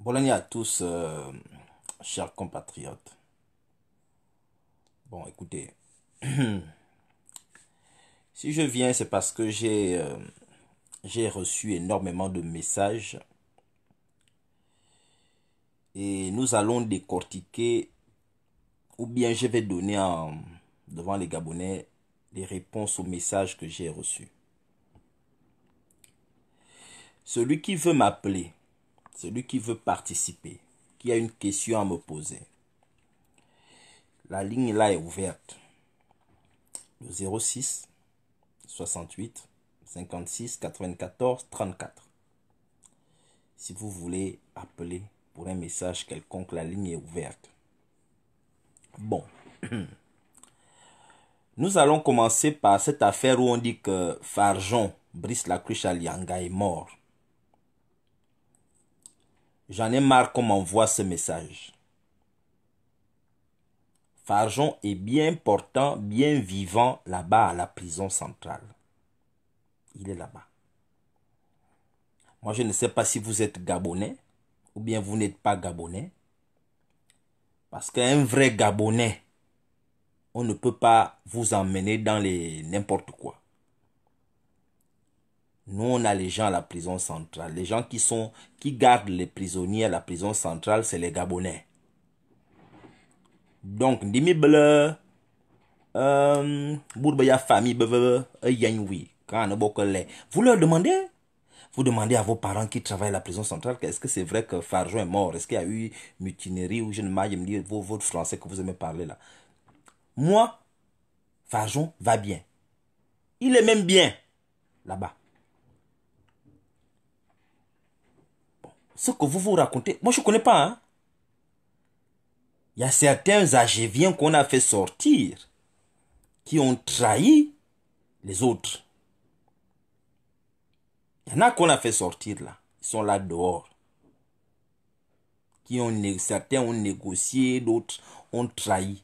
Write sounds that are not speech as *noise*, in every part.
Bonne à tous, euh, chers compatriotes. Bon, écoutez, *clears throat* si je viens, c'est parce que j'ai euh, j'ai reçu énormément de messages et nous allons décortiquer ou bien je vais donner devant les Gabonais les réponses aux messages que j'ai reçus. Celui qui veut m'appeler celui qui veut participer, qui a une question à me poser. La ligne là est ouverte. Le 06 68 56 94 34. Si vous voulez appeler pour un message quelconque, la ligne est ouverte. Bon. *clears throat* Nous allons commencer par cette affaire où on dit que Farjon, Brice Lacruche Alianga est mort. J'en ai marre qu'on m'envoie ce message. Farjon est bien portant, bien vivant là-bas à la prison centrale. Il est là-bas. Moi, je ne sais pas si vous êtes gabonais ou bien vous n'êtes pas gabonais. Parce qu'un vrai gabonais, on ne peut pas vous emmener dans les n'importe quoi. Nous, on a les gens à la prison centrale. Les gens qui sont, qui gardent les prisonniers à la prison centrale, c'est les Gabonais. Donc, Vous leur demandez, vous demandez à vos parents qui travaillent à la prison centrale, est-ce que c'est vrai que Farjon est mort Est-ce qu'il y a eu mutinerie ou je ne me dis, votre français que vous aimez parler là. Moi, Farjon va bien. Il est même bien là-bas. ce que vous vous racontez, moi je ne connais pas. Hein. Il y a certains Agéviens qu'on a fait sortir qui ont trahi les autres. Il y en a qu'on a fait sortir là. Ils sont là dehors. Qui ont, certains ont négocié, d'autres ont trahi.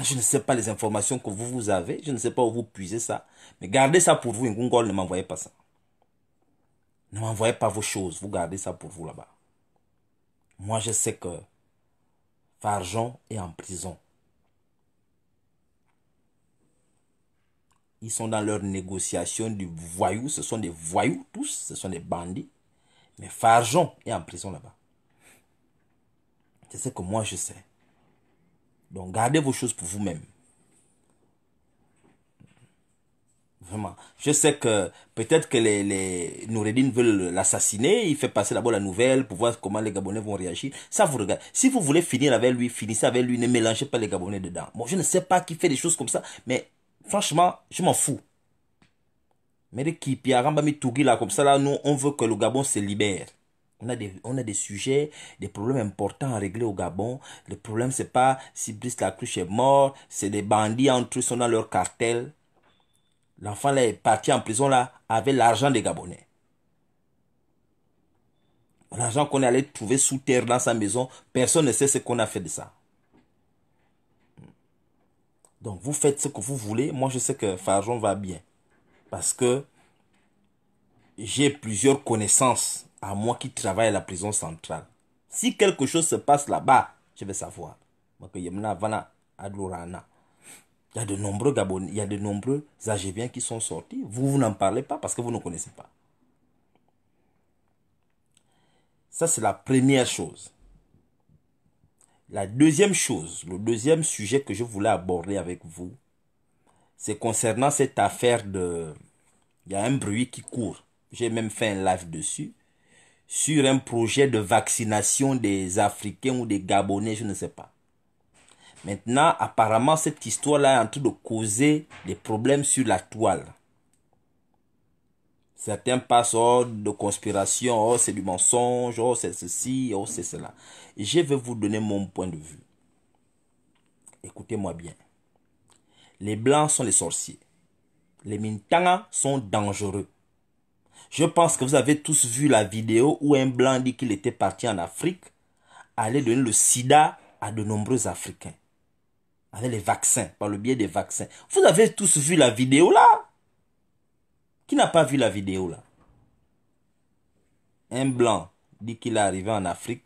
je ne sais pas les informations que vous, vous avez. Je ne sais pas où vous puisez ça. Mais gardez ça pour vous. Ngongol, ne m'envoyez pas ça. Ne m'envoyez pas vos choses, vous gardez ça pour vous là-bas. Moi, je sais que Farjon est en prison. Ils sont dans leur négociation du voyou. Ce sont des voyous tous, ce sont des bandits. Mais Farjon est en prison là-bas. C'est ce que moi je sais. Donc gardez vos choses pour vous-même. Vraiment. Je sais que peut-être que les, les Noureddin veulent l'assassiner. Il fait passer d'abord la nouvelle pour voir comment les Gabonais vont réagir. Ça vous regarde. Si vous voulez finir avec lui, finissez avec lui. Ne mélangez pas les Gabonais dedans. Moi, je ne sais pas qui fait des choses comme ça. Mais franchement, je m'en fous. Mais les qui Tougui là, comme ça, là, nous, on veut que le Gabon se libère. On a, des, on a des sujets, des problèmes importants à régler au Gabon. Le problème, c'est pas si Brice Lacruche est mort, c'est des bandits entre eux, sont dans leur cartel. L'enfant là est parti en prison là avec l'argent des Gabonais. L'argent qu'on est allé trouver sous terre dans sa maison, personne ne sait ce qu'on a fait de ça. Donc vous faites ce que vous voulez. Moi je sais que Farjon va bien. Parce que j'ai plusieurs connaissances à moi qui travaille à la prison centrale. Si quelque chose se passe là-bas, je vais savoir. Il y a de nombreux Gabonais, il y a de nombreux qui sont sortis. Vous, vous n'en parlez pas parce que vous ne connaissez pas. Ça, c'est la première chose. La deuxième chose, le deuxième sujet que je voulais aborder avec vous, c'est concernant cette affaire de... Il y a un bruit qui court. J'ai même fait un live dessus. Sur un projet de vaccination des Africains ou des Gabonais, je ne sais pas. Maintenant, apparemment, cette histoire-là est en train de causer des problèmes sur la toile. Certains passent hors oh, de conspiration, oh, c'est du mensonge, oh, c'est ceci, oh, c'est cela. Je vais vous donner mon point de vue. Écoutez-moi bien. Les blancs sont les sorciers. Les Mintanga sont dangereux. Je pense que vous avez tous vu la vidéo où un blanc dit qu'il était parti en Afrique, aller donner le sida à de nombreux Africains avec les vaccins, par le biais des vaccins. Vous avez tous vu la vidéo là Qui n'a pas vu la vidéo là Un blanc dit qu'il est arrivé en Afrique,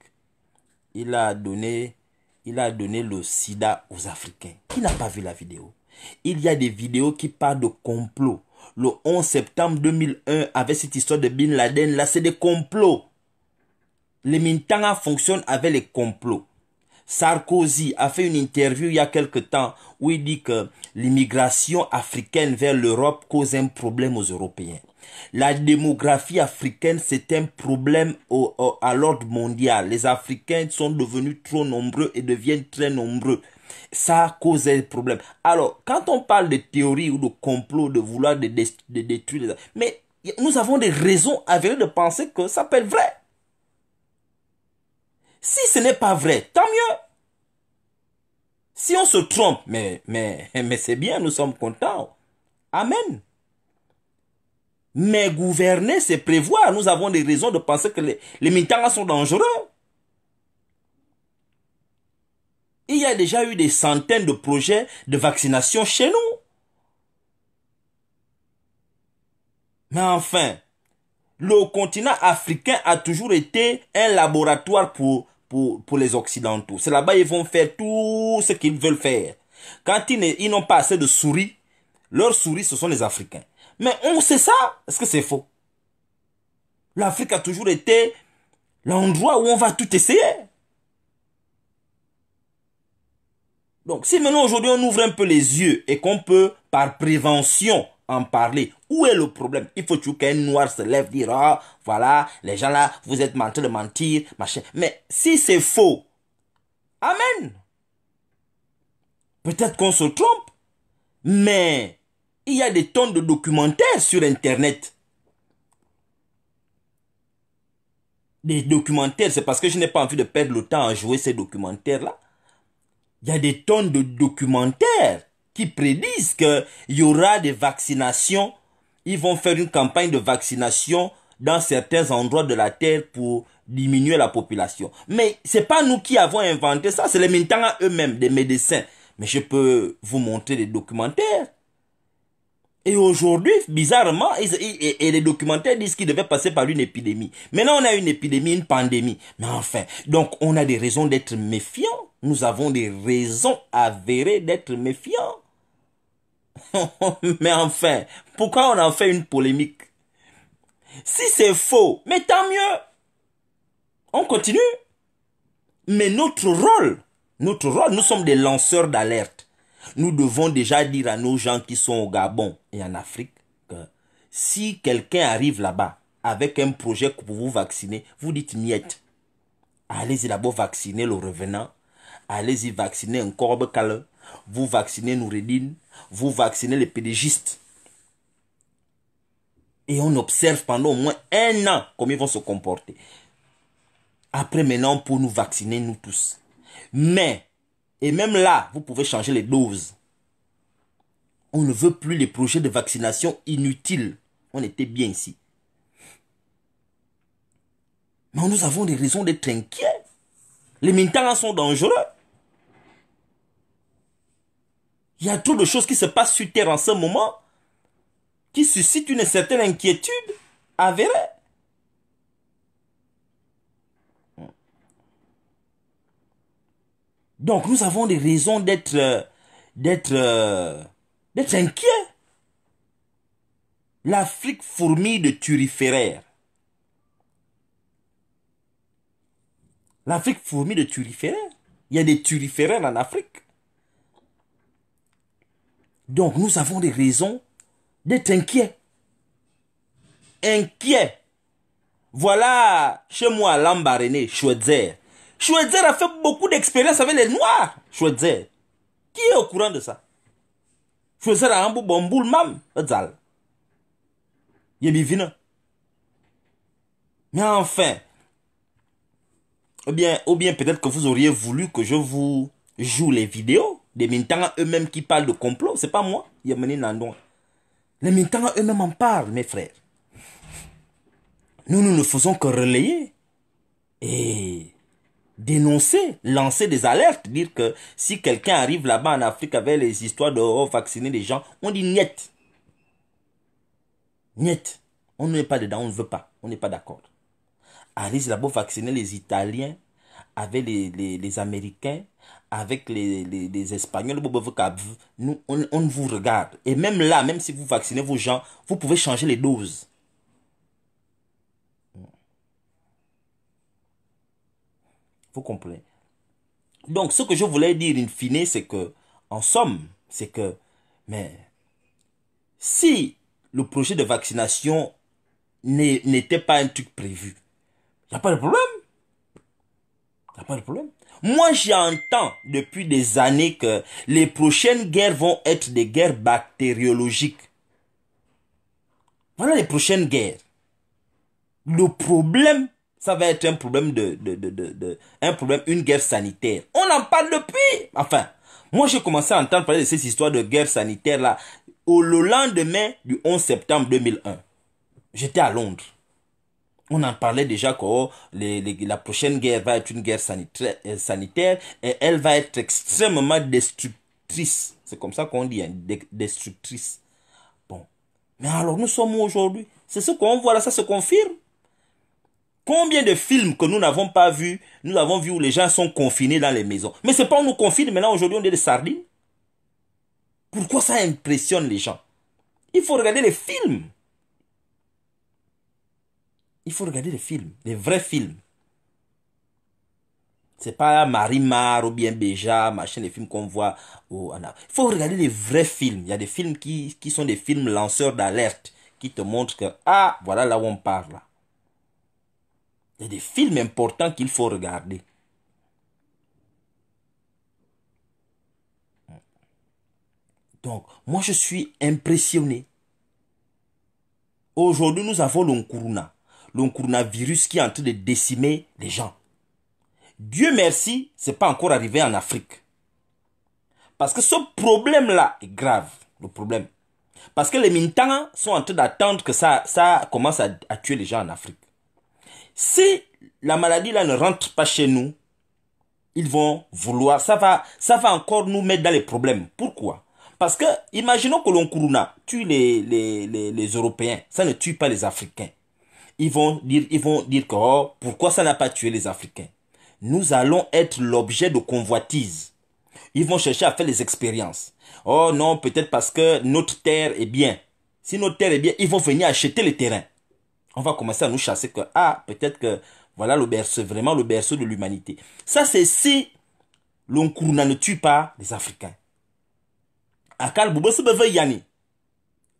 il a donné, il a donné le sida aux Africains. Qui n'a pas vu la vidéo Il y a des vidéos qui parlent de complot. Le 11 septembre 2001, avec cette histoire de Bin Laden, là, c'est des complots. Les Mintanga fonctionnent avec les complots. Sarkozy a fait une interview il y a quelque temps où il dit que l'immigration africaine vers l'Europe cause un problème aux Européens. La démographie africaine, c'est un problème à l'ordre mondial. Les Africains sont devenus trop nombreux et deviennent très nombreux. Ça cause un problème. Alors, quand on parle de théorie ou de complot, de vouloir détruire les... Mais nous avons des raisons avérées de penser que ça peut être vrai. Si ce n'est pas vrai, tant mieux. Si on se trompe, mais, mais, *laughs* mais c'est bien, nous sommes contents. Amen. Mais gouverner, c'est prévoir. Nous avons des raisons de penser que les, les militants sont dangereux. Il y a déjà eu des centaines de projets de vaccination chez nous. Mais enfin, le continent africain a toujours été un laboratoire pour pour, les Occidentaux. C'est là-bas ils vont faire tout ce qu'ils veulent faire. Quand ils n'ont pas assez de souris, leurs souris, ce sont les Africains. Mais on sait ça. Est-ce que c'est faux L'Afrique a toujours été l'endroit où on va tout essayer. Donc si maintenant aujourd'hui on ouvre un peu les yeux et qu'on peut, par prévention, en parler. Où est le problème Il faut qu'un noir se lève, dire voilà, les gens là, vous êtes en train de mentir, machin. Mais si c'est faux, Amen. Peut-être qu'on se trompe, mais il y a des tonnes de documentaires sur Internet. Des documentaires, c'est parce que je n'ai pas envie de perdre le temps à jouer ces documentaires-là. Il y a des tonnes de documentaires qui prédisent qu'il y aura des vaccinations. Ils vont faire une campagne de vaccination dans certains endroits de la Terre pour diminuer la population. Mais ce n'est pas nous qui avons inventé ça, c'est les militants eux-mêmes, des médecins. Mais je peux vous montrer des documentaires. Et aujourd'hui, bizarrement, et, les documentaires disent qu'ils devait passer par une épidémie. Maintenant, on a une épidémie, une pandémie. Mais enfin, donc on a des raisons d'être méfiants. Nous avons des raisons avérées d'être méfiants. *laughs* mais enfin, pourquoi on en fait une polémique Si c'est faux, mais tant mieux. On continue. Mais notre rôle, notre rôle, nous sommes des lanceurs d'alerte. Nous devons déjà dire à nos gens qui sont au Gabon et en Afrique que si quelqu'un arrive là-bas avec un projet pour vous vacciner, vous dites miette. Allez-y d'abord vacciner le revenant. Allez-y vacciner un corbe calme. Vous vaccinez Noureddin, vous vaccinez les pédégistes. Et on observe pendant au moins un an comment ils vont se comporter. Après maintenant, pour nous vacciner, nous tous. Mais, et même là, vous pouvez changer les doses. On ne veut plus les projets de vaccination inutiles. On était bien ici. Mais nous avons des raisons d'être inquiets. Les militants sont dangereux. Il y a trop de choses qui se passent sur Terre en ce moment qui suscitent une certaine inquiétude avérée. Donc nous avons des raisons d'être euh, d'être euh, d'être inquiets. L'Afrique fourmille de turiféraires. L'Afrique fourmille de turiféraires. Il y a des turiféraires en Afrique. Donc nous avons des raisons d'être inquiets. Inquiets. Voilà chez moi l'ambarené Schweitzer. Schweitzer a fait beaucoup d'expérience avec les Noirs. Schweitzer. Qui est au courant de ça? Chouetzer a un bon boule même. Mais enfin, ou bien, ou bien peut-être que vous auriez voulu que je vous joue les vidéos. Les militants eux-mêmes qui parlent de complot, c'est pas moi, Yamani Nandon. Les Mintanga eux-mêmes en parlent, mes frères. Nous, nous ne faisons que relayer et dénoncer, lancer des alertes, dire que si quelqu'un arrive là-bas en Afrique avec les histoires de oh, vacciner des gens, on dit niet. Niet. On n'est pas dedans, on ne veut pas, on n'est pas d'accord. Alice là-bas vacciner les Italiens avec les, les Américains, avec les, les, Espagnols, nous, on, on, vous regarde. Et même là, même si vous vaccinez vos gens, vous pouvez changer les doses. Vous comprenez Donc, ce que je voulais dire in fine, c'est que, en somme, c'est que, mais, si le projet de vaccination n'était pas un truc prévu, il n'y a pas de problème pas de problème. Moi, j'entends depuis des années que les prochaines guerres vont être des guerres bactériologiques. Voilà les prochaines guerres. Le problème, ça va être un problème de, de, de, un problème, une guerre sanitaire. On en parle depuis. Enfin, moi, j'ai commencé à entendre parler de ces histoires de guerre sanitaire là au le lendemain du 11 septembre 2001. J'étais à Londres on en parlait déjà que oh, la prochaine guerre va être une guerre euh, sanitaire, et elle va être extrêmement destructrice. C'est comme ça qu'on dit, hein, destructrice. Bon. Mais alors, nous sommes aujourd'hui C'est ce qu'on voit là, ça se confirme. Combien de films que nous n'avons pas vus, nous avons vu où les gens sont confinés dans les maisons. Mais c'est pas on nous confine, maintenant aujourd'hui on est des sardines. Pourquoi ça impressionne les gens Il faut regarder les films il faut regarder les films, Les vrais films. C'est pas Marimar ou bien Béja, machin, les films qu'on voit Il faut regarder les vrais films. Il y a des films qui, qui sont des films lanceurs d'alerte, qui te montrent que, ah, voilà là où on parle. Il y a des films importants qu'il faut regarder. Donc, moi, je suis impressionné. Aujourd'hui, nous avons l'Onkuruna le qui est en train de décimer les gens. Dieu merci, c'est pas encore arrivé en Afrique. Parce que ce problème-là est grave, le problème. Parce que les militants sont en train d'attendre que ça, ça commence à, tuer les gens en Afrique. Si la maladie-là ne rentre pas chez nous, ils vont vouloir, ça va, ça va encore nous mettre dans les problèmes. Pourquoi Parce que, imaginons que l'on tue les, les Européens, ça ne tue pas les Africains ils vont dire, ils vont dire que oh, pourquoi ça n'a pas tué les Africains Nous allons être l'objet de convoitises. Ils vont chercher à faire les expériences. Oh non, peut-être parce que notre terre est bien. Si notre terre est bien, ils vont venir acheter le terrain. On va commencer à nous chasser que, ah, peut-être que voilà le berceau, vraiment le berceau de l'humanité. Ça, c'est si l'Onkuruna ne tue pas les Africains. Akal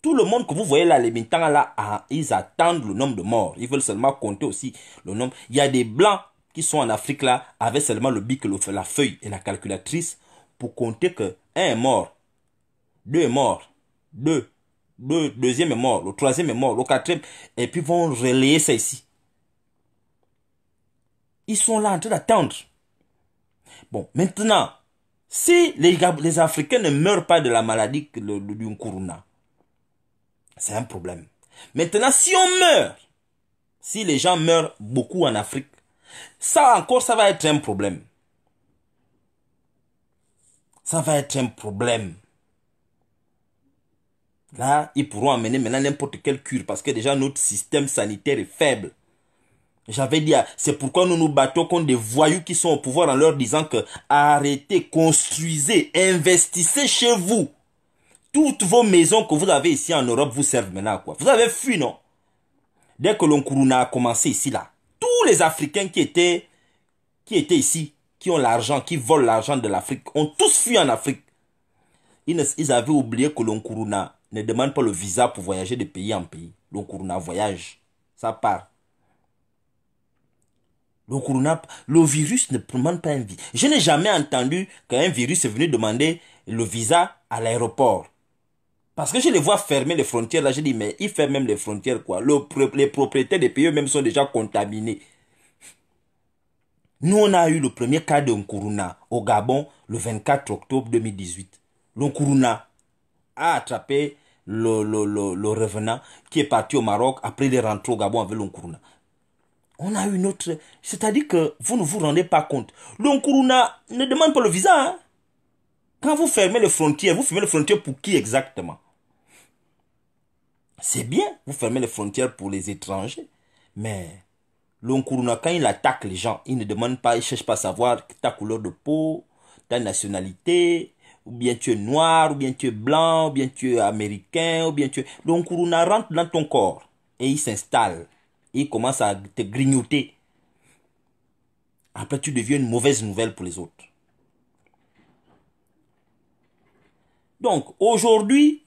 tout le monde que vous voyez là, les militants là, ah, ils attendent le nombre de morts. Ils veulent seulement compter aussi le nombre. Il y a des blancs qui sont en Afrique là, avec seulement le bic, la feuille et la calculatrice pour compter que un est mort, deux est mort, deux, deux, deuxième est mort, le troisième est mort, le quatrième, et puis vont relayer ça ici. Ils sont là en train d'attendre. Bon, maintenant, si les, les Africains ne meurent pas de la maladie du corona, c'est un problème. Maintenant, si on meurt, si les gens meurent beaucoup en Afrique, ça encore, ça va être un problème. Ça va être un problème. Là, ils pourront amener maintenant n'importe quelle cure parce que déjà notre système sanitaire est faible. J'avais dit, ah, c'est pourquoi nous nous battons contre des voyous qui sont au pouvoir en leur disant que arrêtez, construisez, investissez chez vous. Toutes vos maisons que vous avez ici en Europe vous servent maintenant à quoi Vous avez fui, non Dès que l'Onkuruna a commencé ici, là, tous les Africains qui étaient, qui étaient ici, qui ont l'argent, qui volent l'argent de l'Afrique, ont tous fui en Afrique. Ils, avaient oublié que l'Onkuruna ne demande pas le visa pour voyager de pays en pays. L'Onkuruna voyage. Ça part. Le, le virus ne demande pas un visa. Je n'ai jamais entendu qu'un virus est venu demander le visa à l'aéroport. Parce que je les vois fermer les frontières. Là, je dis, mais ils ferment même les frontières, quoi. les propriétaires des pays eux-mêmes sont déjà contaminés. Nous, on a eu le premier cas de Nkuruna au Gabon le 24 octobre 2018. Le Nkuruna a attrapé le, revenant qui est parti au Maroc après de rentrer au Gabon avec l'Onkuruna. On a une autre. C'est-à-dire que vous ne vous rendez pas compte. L'Onkuruna ne demande pas le visa. Hein. Quand vous fermez les frontières, vous fermez les frontières pour qui exactement c'est bien, vous fermez les frontières pour les étrangers. Mais l'Onkuruna, quand il attaque les gens, il ne demande pas, il cherche pas à savoir ta couleur de peau, ta nationalité, ou bien tu es noir, ou bien tu es blanc, ou bien tu es américain, ou bien tu es... L'Onkuruna rentre dans ton corps et il s'installe. Il commence à te grignoter. Après, tu deviens une mauvaise nouvelle pour les autres. Donc, aujourd'hui,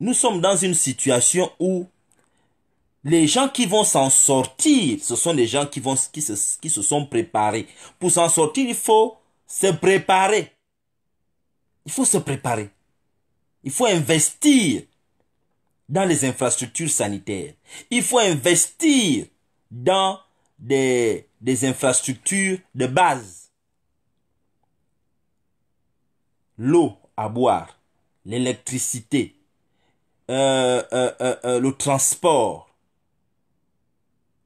nous sommes dans une situation où les gens qui vont s'en sortir, ce sont des gens qui, vont, se, qui se sont préparés. Pour s'en sortir, il faut se préparer. Il faut se préparer. Il faut investir dans les infrastructures sanitaires. Il faut investir dans des infrastructures de base. L'eau à boire, l'électricité, euh, euh, euh, le transport,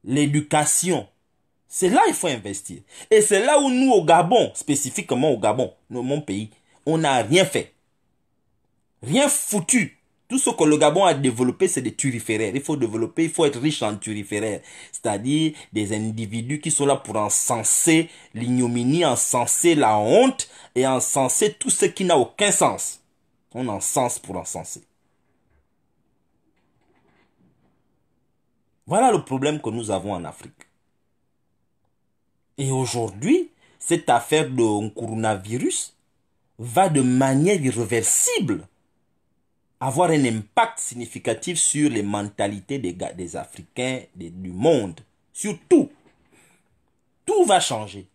l'éducation. C'est là qu'il faut investir. Et c'est là où nous, au Gabon, spécifiquement au Gabon, mon pays, on n'a rien fait. Rien foutu. Tout ce que le Gabon a développé, c'est des turiféraires. Il faut développer, il faut être riche en turiféraires. C'est-à-dire des individus qui sont là pour encenser l'ignominie, encenser la honte et encenser tout ce qui n'a aucun sens. On encense pour encenser. Voilà le problème que nous avons en Afrique. Et aujourd'hui, cette affaire de coronavirus va de manière irréversible avoir un impact significatif sur les mentalités des, des Africains, du monde, sur tout. Tout va changer.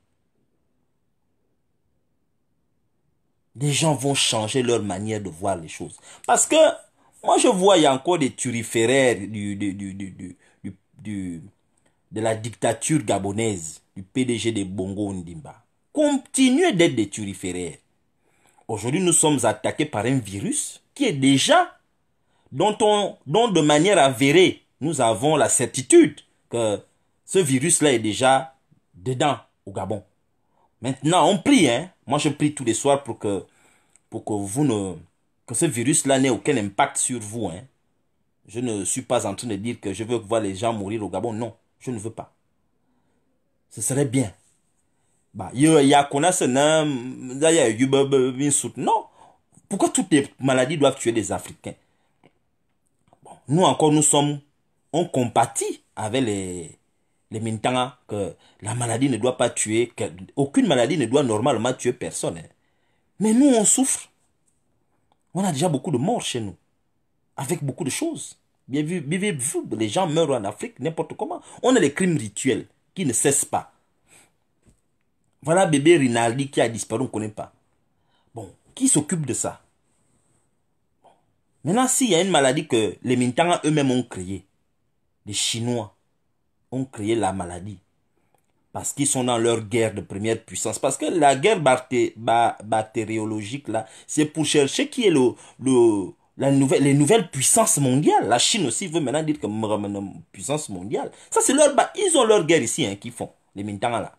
Les gens vont changer leur manière de voir les choses. Parce que moi, je vois, il y a encore des turiféraires du, du du, de la dictature gabonaise du PDG de Bongo Ndimba Continuez d'être des turiféraires. Aujourd'hui, nous sommes attaqués par un virus qui est déjà, dont, on, dont de manière avérée, nous avons la certitude que ce virus-là est déjà dedans au Gabon. Maintenant, on prie. Hein? Moi, je prie tous les soirs pour que, pour que vous ne... que ce virus-là n'ait aucun impact sur vous. Hein? Je ne suis pas en train de dire que je veux voir les gens mourir au Gabon. Non, je ne veux pas. Ce serait bien. Bah, non. Pourquoi toutes les maladies doivent tuer des Africains Nous encore, nous sommes, on compatit avec les, les que la maladie ne doit pas tuer, aucune maladie ne doit normalement tuer personne. Hein. Mais nous, on souffre. On a déjà beaucoup de morts chez nous avec beaucoup de choses. Bien vu, les gens meurent en Afrique n'importe comment. On a les crimes rituels qui ne cessent pas. Voilà bébé Rinaldi qui a disparu, on ne connaît pas. Bon, qui s'occupe de ça Maintenant, s'il y a une maladie que les militants eux-mêmes ont créée, les Chinois ont créé la maladie parce qu'ils sont dans leur guerre de première puissance. Parce que la guerre bactériologique, là, c'est pour chercher qui est le, nouvelle, les nouvelles puissances mondiales. La Chine aussi veut maintenant dire que puissance mondiale. Ça, c'est leur bas. Ils ont leur guerre ici hein, qu'ils font, les Mintang là.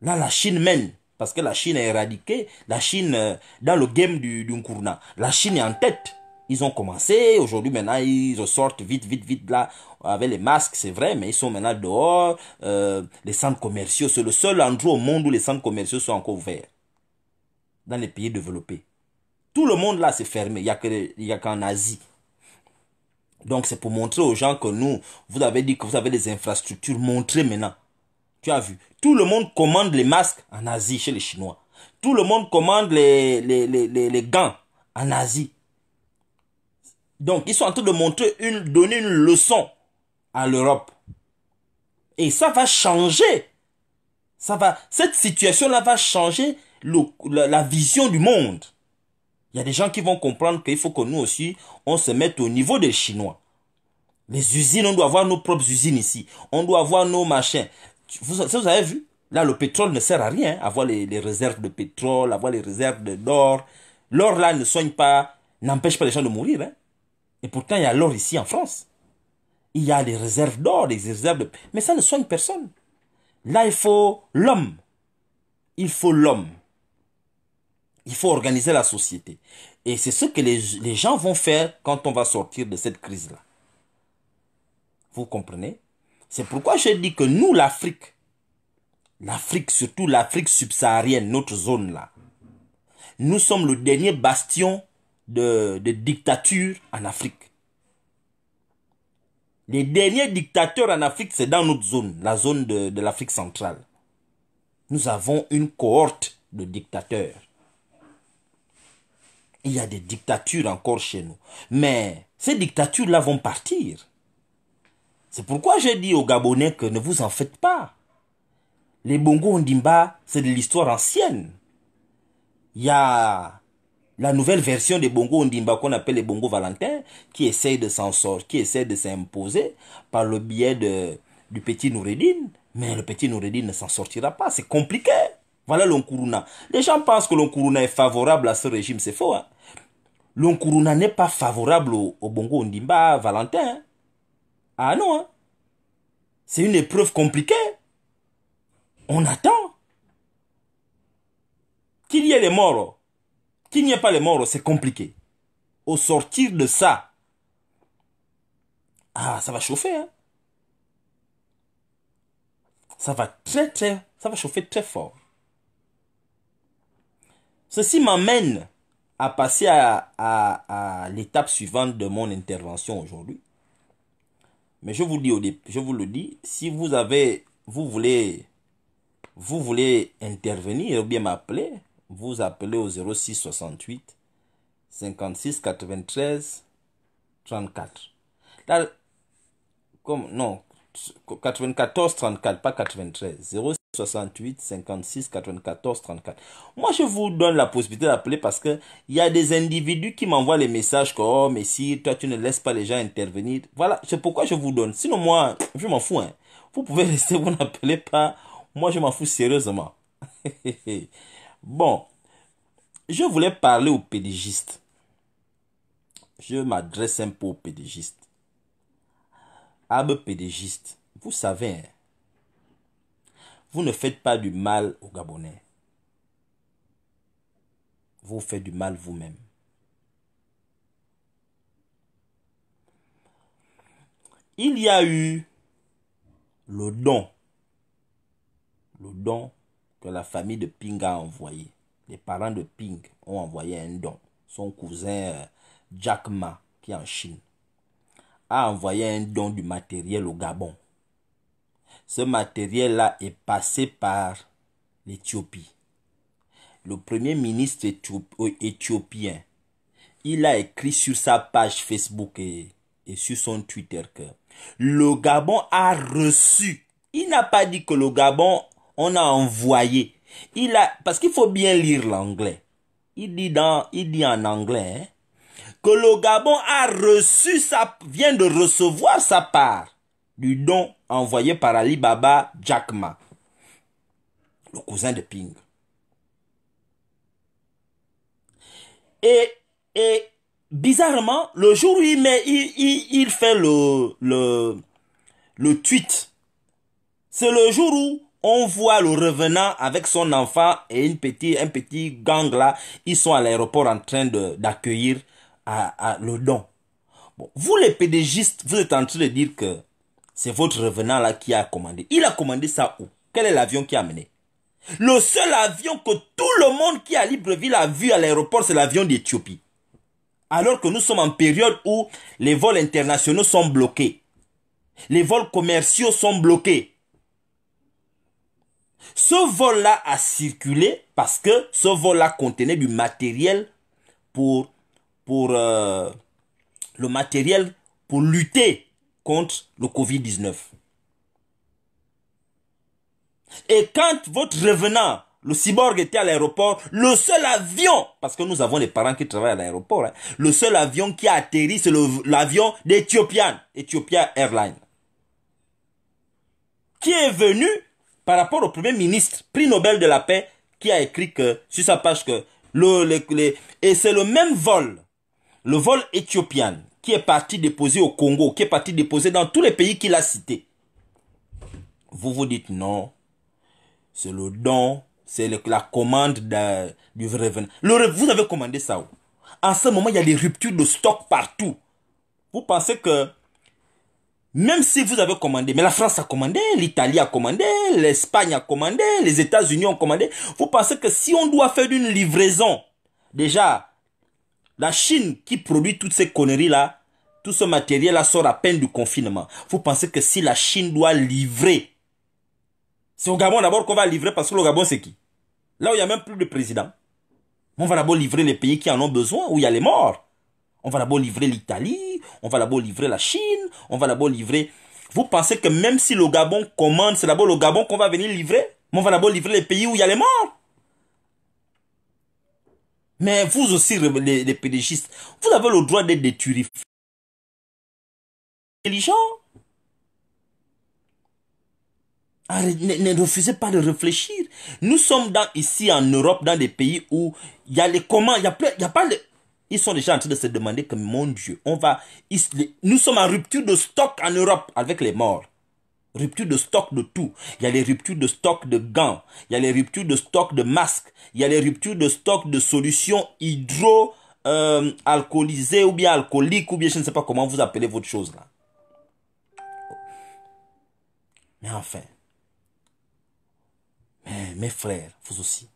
Là, la Chine mène. Parce que la Chine est éradiquée. La Chine, euh, dans le game du, du la Chine est en tête. Ils ont commencé. Aujourd'hui, maintenant, ils ressortent vite, vite, vite là. Avec les masques, c'est vrai, mais ils sont maintenant dehors. Euh, les centres commerciaux, c'est le seul endroit au monde où les centres commerciaux sont encore ouverts. Dans les pays développés. Tout le monde là s'est fermé. Il n'y a qu'en Asie. Donc c'est pour montrer aux gens que nous, vous avez dit que vous avez des infrastructures. Montrez maintenant. Tu as vu. Tout le monde commande les masques en Asie chez les Chinois. Tout le monde commande les, les, gants en Asie. Donc ils sont en train de montrer une, donner une leçon à l'Europe. Et ça va changer. Ça va, cette situation-là va changer la vision du monde. Il y a des gens qui vont comprendre qu'il faut que nous aussi, on se mette au niveau des Chinois. Les usines, on doit avoir nos propres usines ici. On doit avoir nos machins. Vous, avez vu Là, le pétrole ne sert à rien. Hein, avoir les, réserves de pétrole, avoir les réserves d'or. L'or, là, ne soigne pas, n'empêche pas les gens de mourir. Hein. Et pourtant, il y a l'or ici en France. Il y a les réserves d'or, les réserves de... Mais ça ne soigne personne. Là, il faut l'homme. Il faut l'homme. Il faut organiser la société. Et c'est ce que les, gens vont faire quand on va sortir de cette crise-là. Vous comprenez C'est pourquoi je dis que nous, l'Afrique, l'Afrique, surtout l'Afrique subsaharienne, notre zone-là, nous sommes le dernier bastion de, de dictature en Afrique. Les derniers dictateurs en Afrique, c'est dans notre zone, la zone de, de l'Afrique centrale. Nous avons une cohorte de dictateurs. Il y a des dictatures encore chez nous. Mais ces dictatures-là vont partir. C'est pourquoi j'ai dit aux Gabonais que ne vous en faites pas. Les Bongo Ondimba, c'est de l'histoire ancienne. Il y a la nouvelle version des Bongo Ondimba qu'on appelle les Bongo valentin qui essaye de s'en sortir, qui essaie de s'imposer par le biais de, du petit Noureddin. Mais le petit Noureddin ne s'en sortira pas, c'est compliqué. Voilà l'Onkuruna. Les gens pensent que l'Onkuruna est favorable à ce régime, c'est faux. Hein. L'Onkuruna n'est pas favorable au, Bongo Ndimba, Valentin. Ah non. Hein? C'est une épreuve compliquée. On attend. Qu'il y ait les morts, qu'il n'y ait pas les morts, c'est compliqué. Au sortir de ça, ah, ça va chauffer. Hein. Ça va très très, ça va chauffer très fort. Ceci m'amène à passer à, l'étape suivante de mon intervention aujourd'hui. Mais je vous, dis, je vous le dis, si vous avez, vous voulez, vous voulez intervenir ou bien m'appeler, vous appelez au 06 68 56 93 34. comme, non, 94 34, pas 93. 068 56 94 34. Moi, je vous donne la possibilité d'appeler parce que il y a des individus qui m'envoient les messages comme Oh, mais si toi, tu ne laisses pas les gens intervenir. Voilà, c'est pourquoi je vous donne. Sinon, moi, je m'en fous. Hein. Vous pouvez rester, *laughs* vous n'appelez pas. Moi, je m'en fous sérieusement. *laughs* bon, je voulais parler au pédigistes. Je m'adresse un peu au pédigiste âme pédégiste, vous savez, hein. vous ne faites pas du mal aux Gabonais. Vous faites du mal vous-même. Il y a eu le don, le don que la famille de Ping a envoyé. Les parents de Ping ont envoyé un don. Son cousin euh, Jack Ma, qui est en Chine a envoyé un don du matériel au Gabon. Ce matériel-là est passé par l'Éthiopie. Le premier ministre euh, éthiopien, il a écrit sur sa page Facebook et, sur son Twitter que le Gabon a reçu. Il n'a pas dit que le Gabon, on a envoyé. Il a, parce qu'il faut bien lire l'anglais. Il dit il dit en anglais, hein que le Gabon a reçu sa, vient de recevoir sa part du don envoyé par Alibaba, Jack Jackma, le cousin de Ping. Et, bizarrement, le jour où il, il, fait le, le, tweet, c'est le jour où on voit le revenant avec son enfant et une un petit gang là. Ils sont à l'aéroport en train d'accueillir le don. vous les pédégistes, vous êtes en train de dire que c'est votre revenant là qui a commandé. Il a commandé ça où Quel est l'avion qui a amené Le seul avion que tout le monde qui a à Libreville a vu à l'aéroport, c'est l'avion d'Éthiopie. Alors que nous sommes en période où les vols internationaux sont bloqués. Les vols commerciaux sont bloqués. Ce vol-là a circulé parce que ce vol-là contenait du matériel pour pour euh, le matériel pour lutter contre le Covid-19. Et quand votre revenant, le cyborg était à l'aéroport, le seul avion, parce que nous avons les parents qui travaillent à l'aéroport, hein, le seul avion qui a atterri, c'est l'avion d'Ethiopian, Ethiopia Airlines, qui est venu par rapport au premier ministre, prix Nobel de la paix, qui a écrit que, sur sa page que, le, et c'est le même vol le vol éthiopien qui est parti déposer au Congo, qui est parti déposer dans tous les pays qu'il a cités, vous vous dites non, c'est le don, c'est la commande du vrai vous avez commandé ça. En ce moment, il y a des ruptures de stock partout. Vous pensez que même si vous avez commandé, mais la France a commandé, l'Italie a commandé, l'Espagne a commandé, les États-Unis ont commandé, vous pensez que si on doit faire une livraison, déjà, la Chine qui produit toutes ces conneries-là, tout ce matériel-là sort à peine du confinement. Vous pensez que si la Chine doit livrer, c'est au Gabon d'abord qu'on va livrer parce que le Gabon c'est qui Là où il n'y a même plus de président. On va d'abord livrer les pays qui en ont besoin, où il y a les morts. On va d'abord livrer l'Italie, on va d'abord livrer la Chine, on va d'abord livrer... Vous pensez que même si le Gabon commande, c'est d'abord le Gabon qu'on va venir livrer on va d'abord livrer les pays où il y a les morts. Mais vous aussi, les, les vous avez le droit d'être des Intelligent. Ne, ne, refusez pas de réfléchir. Nous sommes dans, ici en Europe, dans des pays où il y a les comment, il y a, a pas Ils sont déjà en train de se demander que, mon Dieu, on va... nous sommes en rupture de stock en Europe avec les morts. Rupture de stock de tout. Il y a les ruptures de stock de gants. Il y a les ruptures de stock de masques. Il y a les ruptures de stock de solutions hydro euh, ou bien alcooliques ou bien je ne sais pas comment vous appelez votre chose là. Mais enfin, mes frères, vous aussi,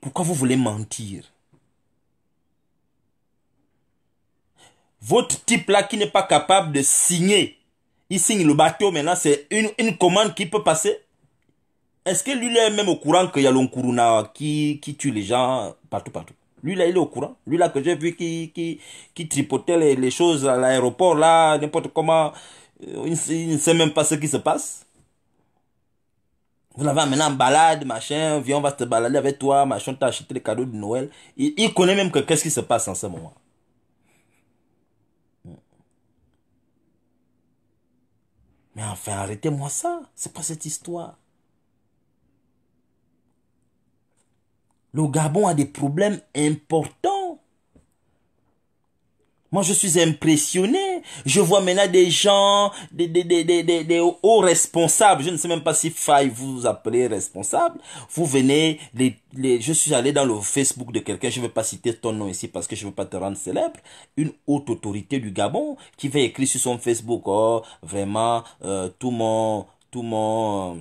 pourquoi vous voulez mentir Votre type là qui n'est pas capable de signer il signe le bateau, maintenant c'est une, commande qui peut passer. Est-ce que lui, là est même au courant qu'il y a l'Onkuruna qui, qui tue les gens partout, partout Lui, là, il est au courant. Lui, là, que j'ai vu qui, qui, qui tripotait les, choses à l'aéroport, là, n'importe comment. Euh, il, ne sait même pas ce qui se passe. Vous l'avez amené en balade, machin, viens, on va te balader avec toi, machin, t'as acheté les cadeaux de Noël. Il, il connaît même que qu'est-ce qui se passe en ce moment. Mais enfin, arrêtez-moi ça. C'est pas cette histoire. Le Gabon a des problèmes importants. Moi, je suis impressionné. Je vois maintenant des gens, des, des, des, des, des hauts responsables. Je ne sais même pas si faille vous, appelez responsable. Vous venez, je suis allé dans le Facebook de quelqu'un, je ne vais pas citer ton nom ici parce que je ne veux pas te rendre célèbre. Une haute autorité du Gabon qui va écrire sur son Facebook, oh, vraiment, euh, tout mon, tout mon,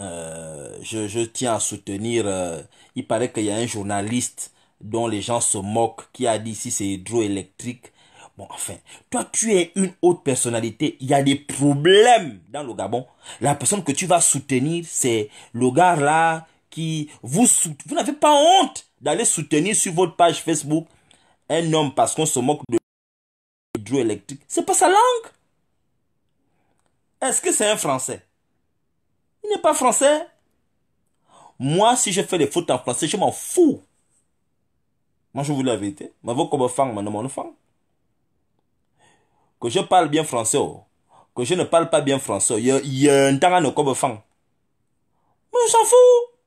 euh, je, je tiens à soutenir, euh, il paraît qu'il y a un journaliste dont les gens se moquent, qui a dit si c'est hydroélectrique. Bon, enfin, toi, tu es une haute personnalité. Il y a des problèmes dans le Gabon. La personne que tu vas soutenir, c'est le gars là qui vous soutient. Vous n'avez pas honte d'aller soutenir sur votre page Facebook un homme parce qu'on se moque de hydroélectrique. C'est pas sa langue. Est-ce que c'est un Français Il n'est pas Français. Moi, si je fais des fautes en français, je m'en fous. Moi, je vous la vérité. Mais vous, comme fang, mon fang. Que je parle bien français, oh. que je ne parle pas bien français, oh. il y a un temps à ne fang. Mais je s'en fout.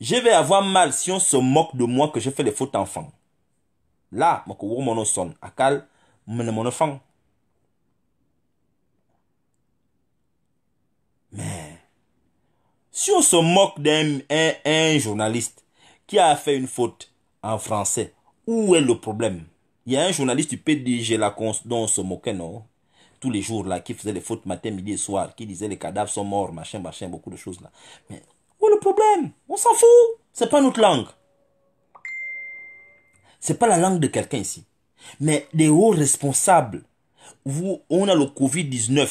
Je vais avoir mal si on se moque de moi que je fais des fautes enfants. Là, je vais mon son, à cal, mon enfant. Mais, si on se moque d'un journaliste, qui a fait une faute en français Où est le problème Il y a un journaliste du PDG la dont on se moquait, non Tous les jours là, qui faisait des fautes matin, midi et soir, qui disait les cadavres sont morts, machin, machin, beaucoup de choses là. Mais où est le problème On s'en fout C'est pas notre langue. C'est pas la langue de quelqu'un ici. Mais des hauts responsables, vous, on a le Covid-19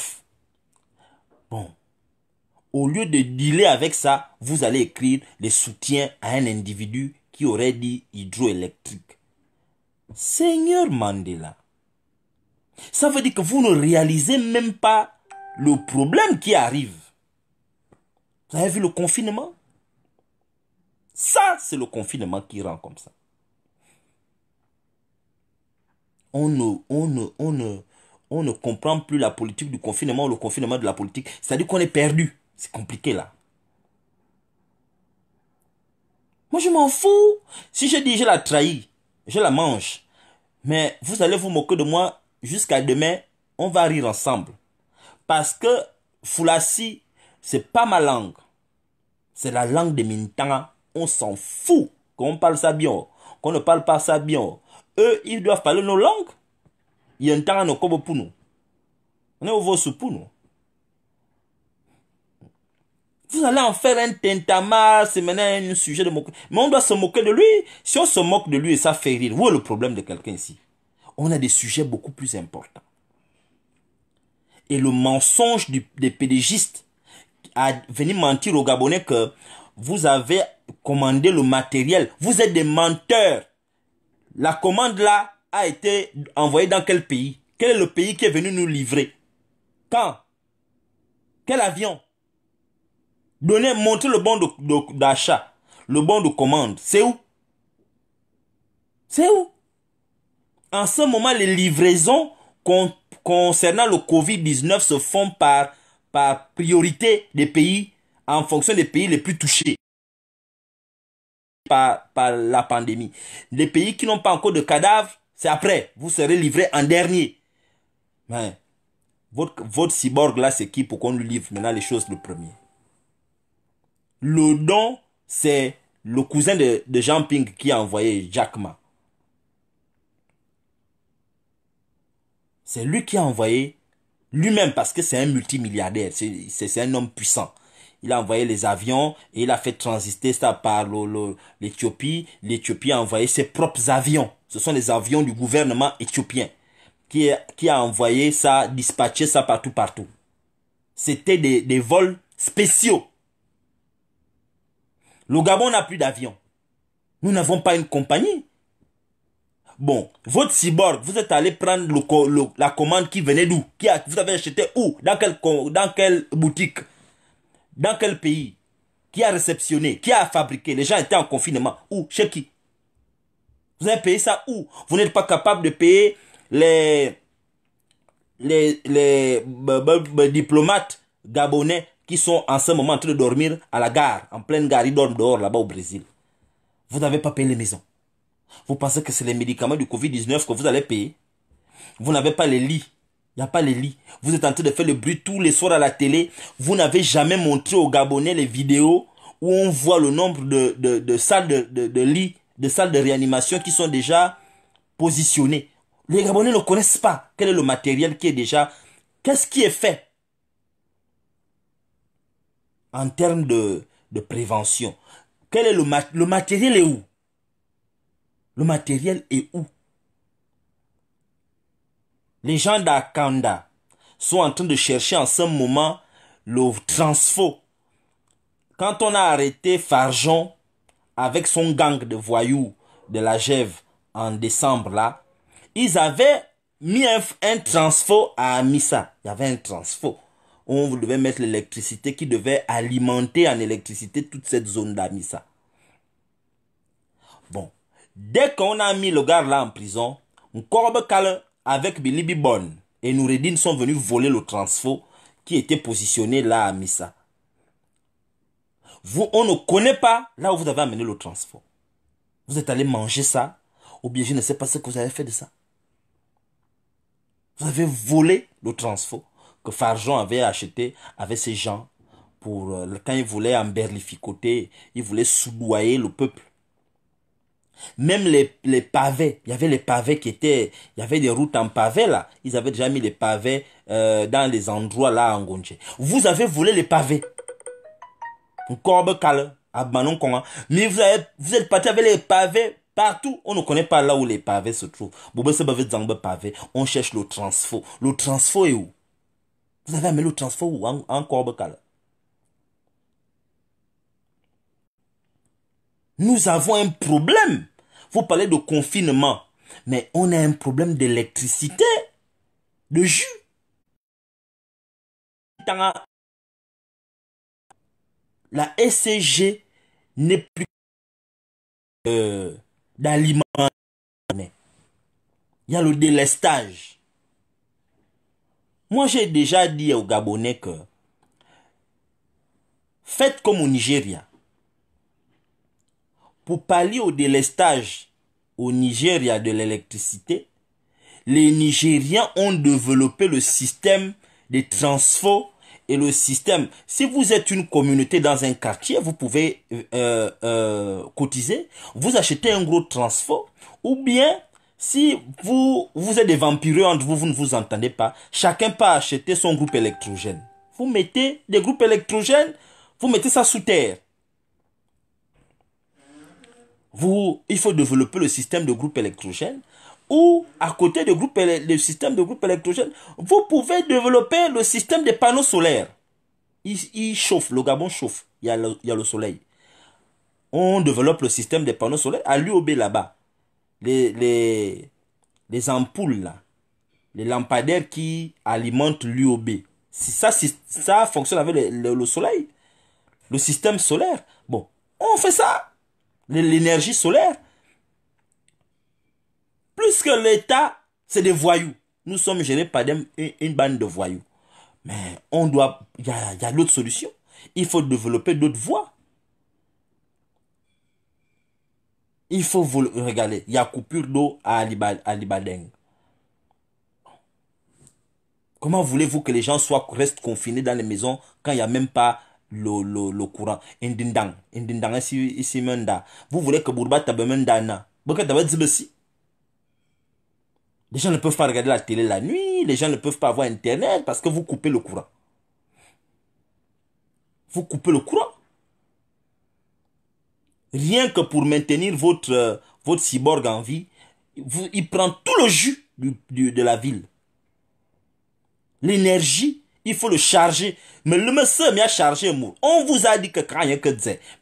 au lieu de dealer avec ça, vous allez écrire le soutien à un individu qui aurait dit hydroélectrique. Seigneur Mandela, ça veut dire que vous ne réalisez même pas le problème qui arrive. Vous avez vu le confinement Ça, c'est le confinement qui rend comme ça. On ne, on ne, on ne comprend plus la politique du confinement ou le confinement de la politique. C'est-à-dire qu'on est perdu. C'est compliqué là. Moi, je m'en fous. Si je dis je la trahis, je la mange. Mais vous allez vous moquer de moi jusqu'à demain. On va rire ensemble. Parce que Foulassi, c'est pas ma langue. C'est la langue des Mintanga. Hein. On s'en fout qu'on parle ça bien, qu'on ne parle pas ça bien. Eux, ils doivent parler nos langues. Il y a un temps à nos pour nous. On est au pour nous. Vous allez en faire un tentama, c'est maintenant un sujet de moquerie. Mais on doit se moquer de lui. Si on se moque de lui, et ça fait rire. Où est le problème de quelqu'un ici On a des sujets beaucoup plus importants. Et le mensonge des pédégistes a venu mentir aux Gabonais que vous avez commandé le matériel. Vous êtes des menteurs. La commande là a été envoyée dans quel pays Quel est le pays qui est venu nous livrer Quand Quel avion Donnez, le bon d'achat, le bon de commande. C'est où C'est où En ce moment, les livraisons concernant le Covid-19 se font par, par priorité des pays, en fonction des pays les plus touchés. Par, par, la pandémie. Les pays qui n'ont pas encore de cadavres, c'est après. Vous serez livrés en dernier. Mais votre, votre cyborg là, c'est qui pour qu'on lui livre maintenant les choses le premier le don, c'est le cousin de, de Jean Ping qui a envoyé Jack Ma. C'est lui qui a envoyé lui-même parce que c'est un multimilliardaire, c'est un homme puissant. Il a envoyé les avions et il a fait transister ça par l'Éthiopie. L'Éthiopie a envoyé ses propres avions. Ce sont les avions du gouvernement éthiopien qui, qui a envoyé ça, dispatché ça partout, partout. C'était des, des vols spéciaux le Gabon n'a plus d'avion. Nous n'avons pas une compagnie. Bon, votre cyborg, vous êtes allé prendre la commande qui venait d'où Vous avez acheté où dans quelle, dans quelle boutique Dans quel pays Qui a réceptionné Qui a fabriqué Les gens étaient en confinement. Où Chez qui Vous avez payé ça où Vous n'êtes pas capable de payer les diplomates gabonais qui sont en ce moment en train de dormir à la gare, en pleine gare. Ils dorment dehors là-bas au Brésil. Vous n'avez pas payé les maisons. Vous pensez que c'est les médicaments du Covid-19 que vous allez payer Vous n'avez pas les lits. Il n'y a pas les lits. Vous êtes en train de faire le bruit tous les soirs à la télé. Vous n'avez jamais montré aux Gabonais les vidéos où on voit le nombre de, salles de, de, de lits, de salles de réanimation qui sont déjà positionnées. Les Gabonais ne connaissent pas quel est le matériel qui est déjà... Qu'est-ce qui est fait en termes de, prévention. Quel est le, matériel est où Le matériel est où Les gens d'Akanda sont en train de chercher en ce moment le transfo. Quand on a arrêté Farjon avec son gang de voyous de la Gève en décembre là, ils avaient mis un, un transfo à Amissa. Il y avait un transfo on vous devait mettre l'électricité qui devait alimenter en électricité toute cette zone d'Amissa. Bon, dès qu'on a mis le gars là en prison, corbe Kale avec Billy Bonne et Noureddin sont venus voler le transfo qui était positionné là à Missa. Vous, on ne connaît pas là où vous avez amené le transfo. Vous êtes allé manger ça, ou bien je ne sais pas ce que vous avez fait de ça. Vous avez volé le transfo que Farjon avait acheté avec ses gens pour euh, quand ils voulaient emberlificoter, ils voulaient soudoyer le peuple. Même les, pavés, il y avait les pavés qui étaient, il y avait des routes en pavés là. Ils avaient déjà mis les pavés euh, dans les endroits là en Gondje. Vous avez volé les pavés. Corbe Kale, à Mais vous, avez, vous êtes parti avec les pavés partout. On ne connaît pas là où les pavés se trouvent. On cherche le transfo. Le transfo est où vous avez un mélo transfert ou un Nous avons un problème. Vous parlez de confinement, mais on a un problème d'électricité, de jus. La SCG n'est plus euh, d'aliments. Il y a le délestage. Moi, j'ai déjà dit aux Gabonais que faites comme au Nigeria. Pour pallier au délestage au Nigeria de l'électricité, les Nigériens ont développé le système de transfo et le système. Si vous êtes une communauté dans un quartier, vous pouvez euh, euh, cotiser, vous achetez un gros transfo, ou bien si vous, vous êtes des vampireux entre vous, vous ne vous entendez pas, chacun peut acheter son groupe électrogène. Vous mettez des groupes électrogènes, vous mettez ça sous terre. Vous, il faut développer le système de groupe électrogène ou à côté du système de groupe électrogène, vous pouvez développer le système des panneaux solaires. Il, chauffe, le Gabon chauffe, il il y, a le, soleil. On développe le système des panneaux solaires à l'UOB là-bas les, les, ampoules, là, les lampadaires qui alimentent l'UOB. Si ça, si ça fonctionne avec le, soleil, le système solaire, bon, on fait ça. L'énergie solaire. Plus que l'État, c'est des voyous. Nous sommes gérés par une, bande de voyous. Mais on doit, il y a, y a d'autres solutions. Il faut développer d'autres voies. Il faut vous regarder. Il y a coupure d'eau à Alibadeng. Comment voulez-vous que les gens soient, restent confinés dans les maisons quand il n'y a même pas le, le, le courant Indindang. Indindang, ici, Vous voulez que Bourba Les gens ne peuvent pas regarder la télé la nuit. Les gens ne peuvent pas avoir Internet parce que vous coupez le courant. Vous coupez le courant rien que pour maintenir votre, euh, votre cyborg en vie, il prend tout le jus de la ville. L'énergie, il faut le charger. Mais le monsieur m'a chargé On vous a dit que quand il y a que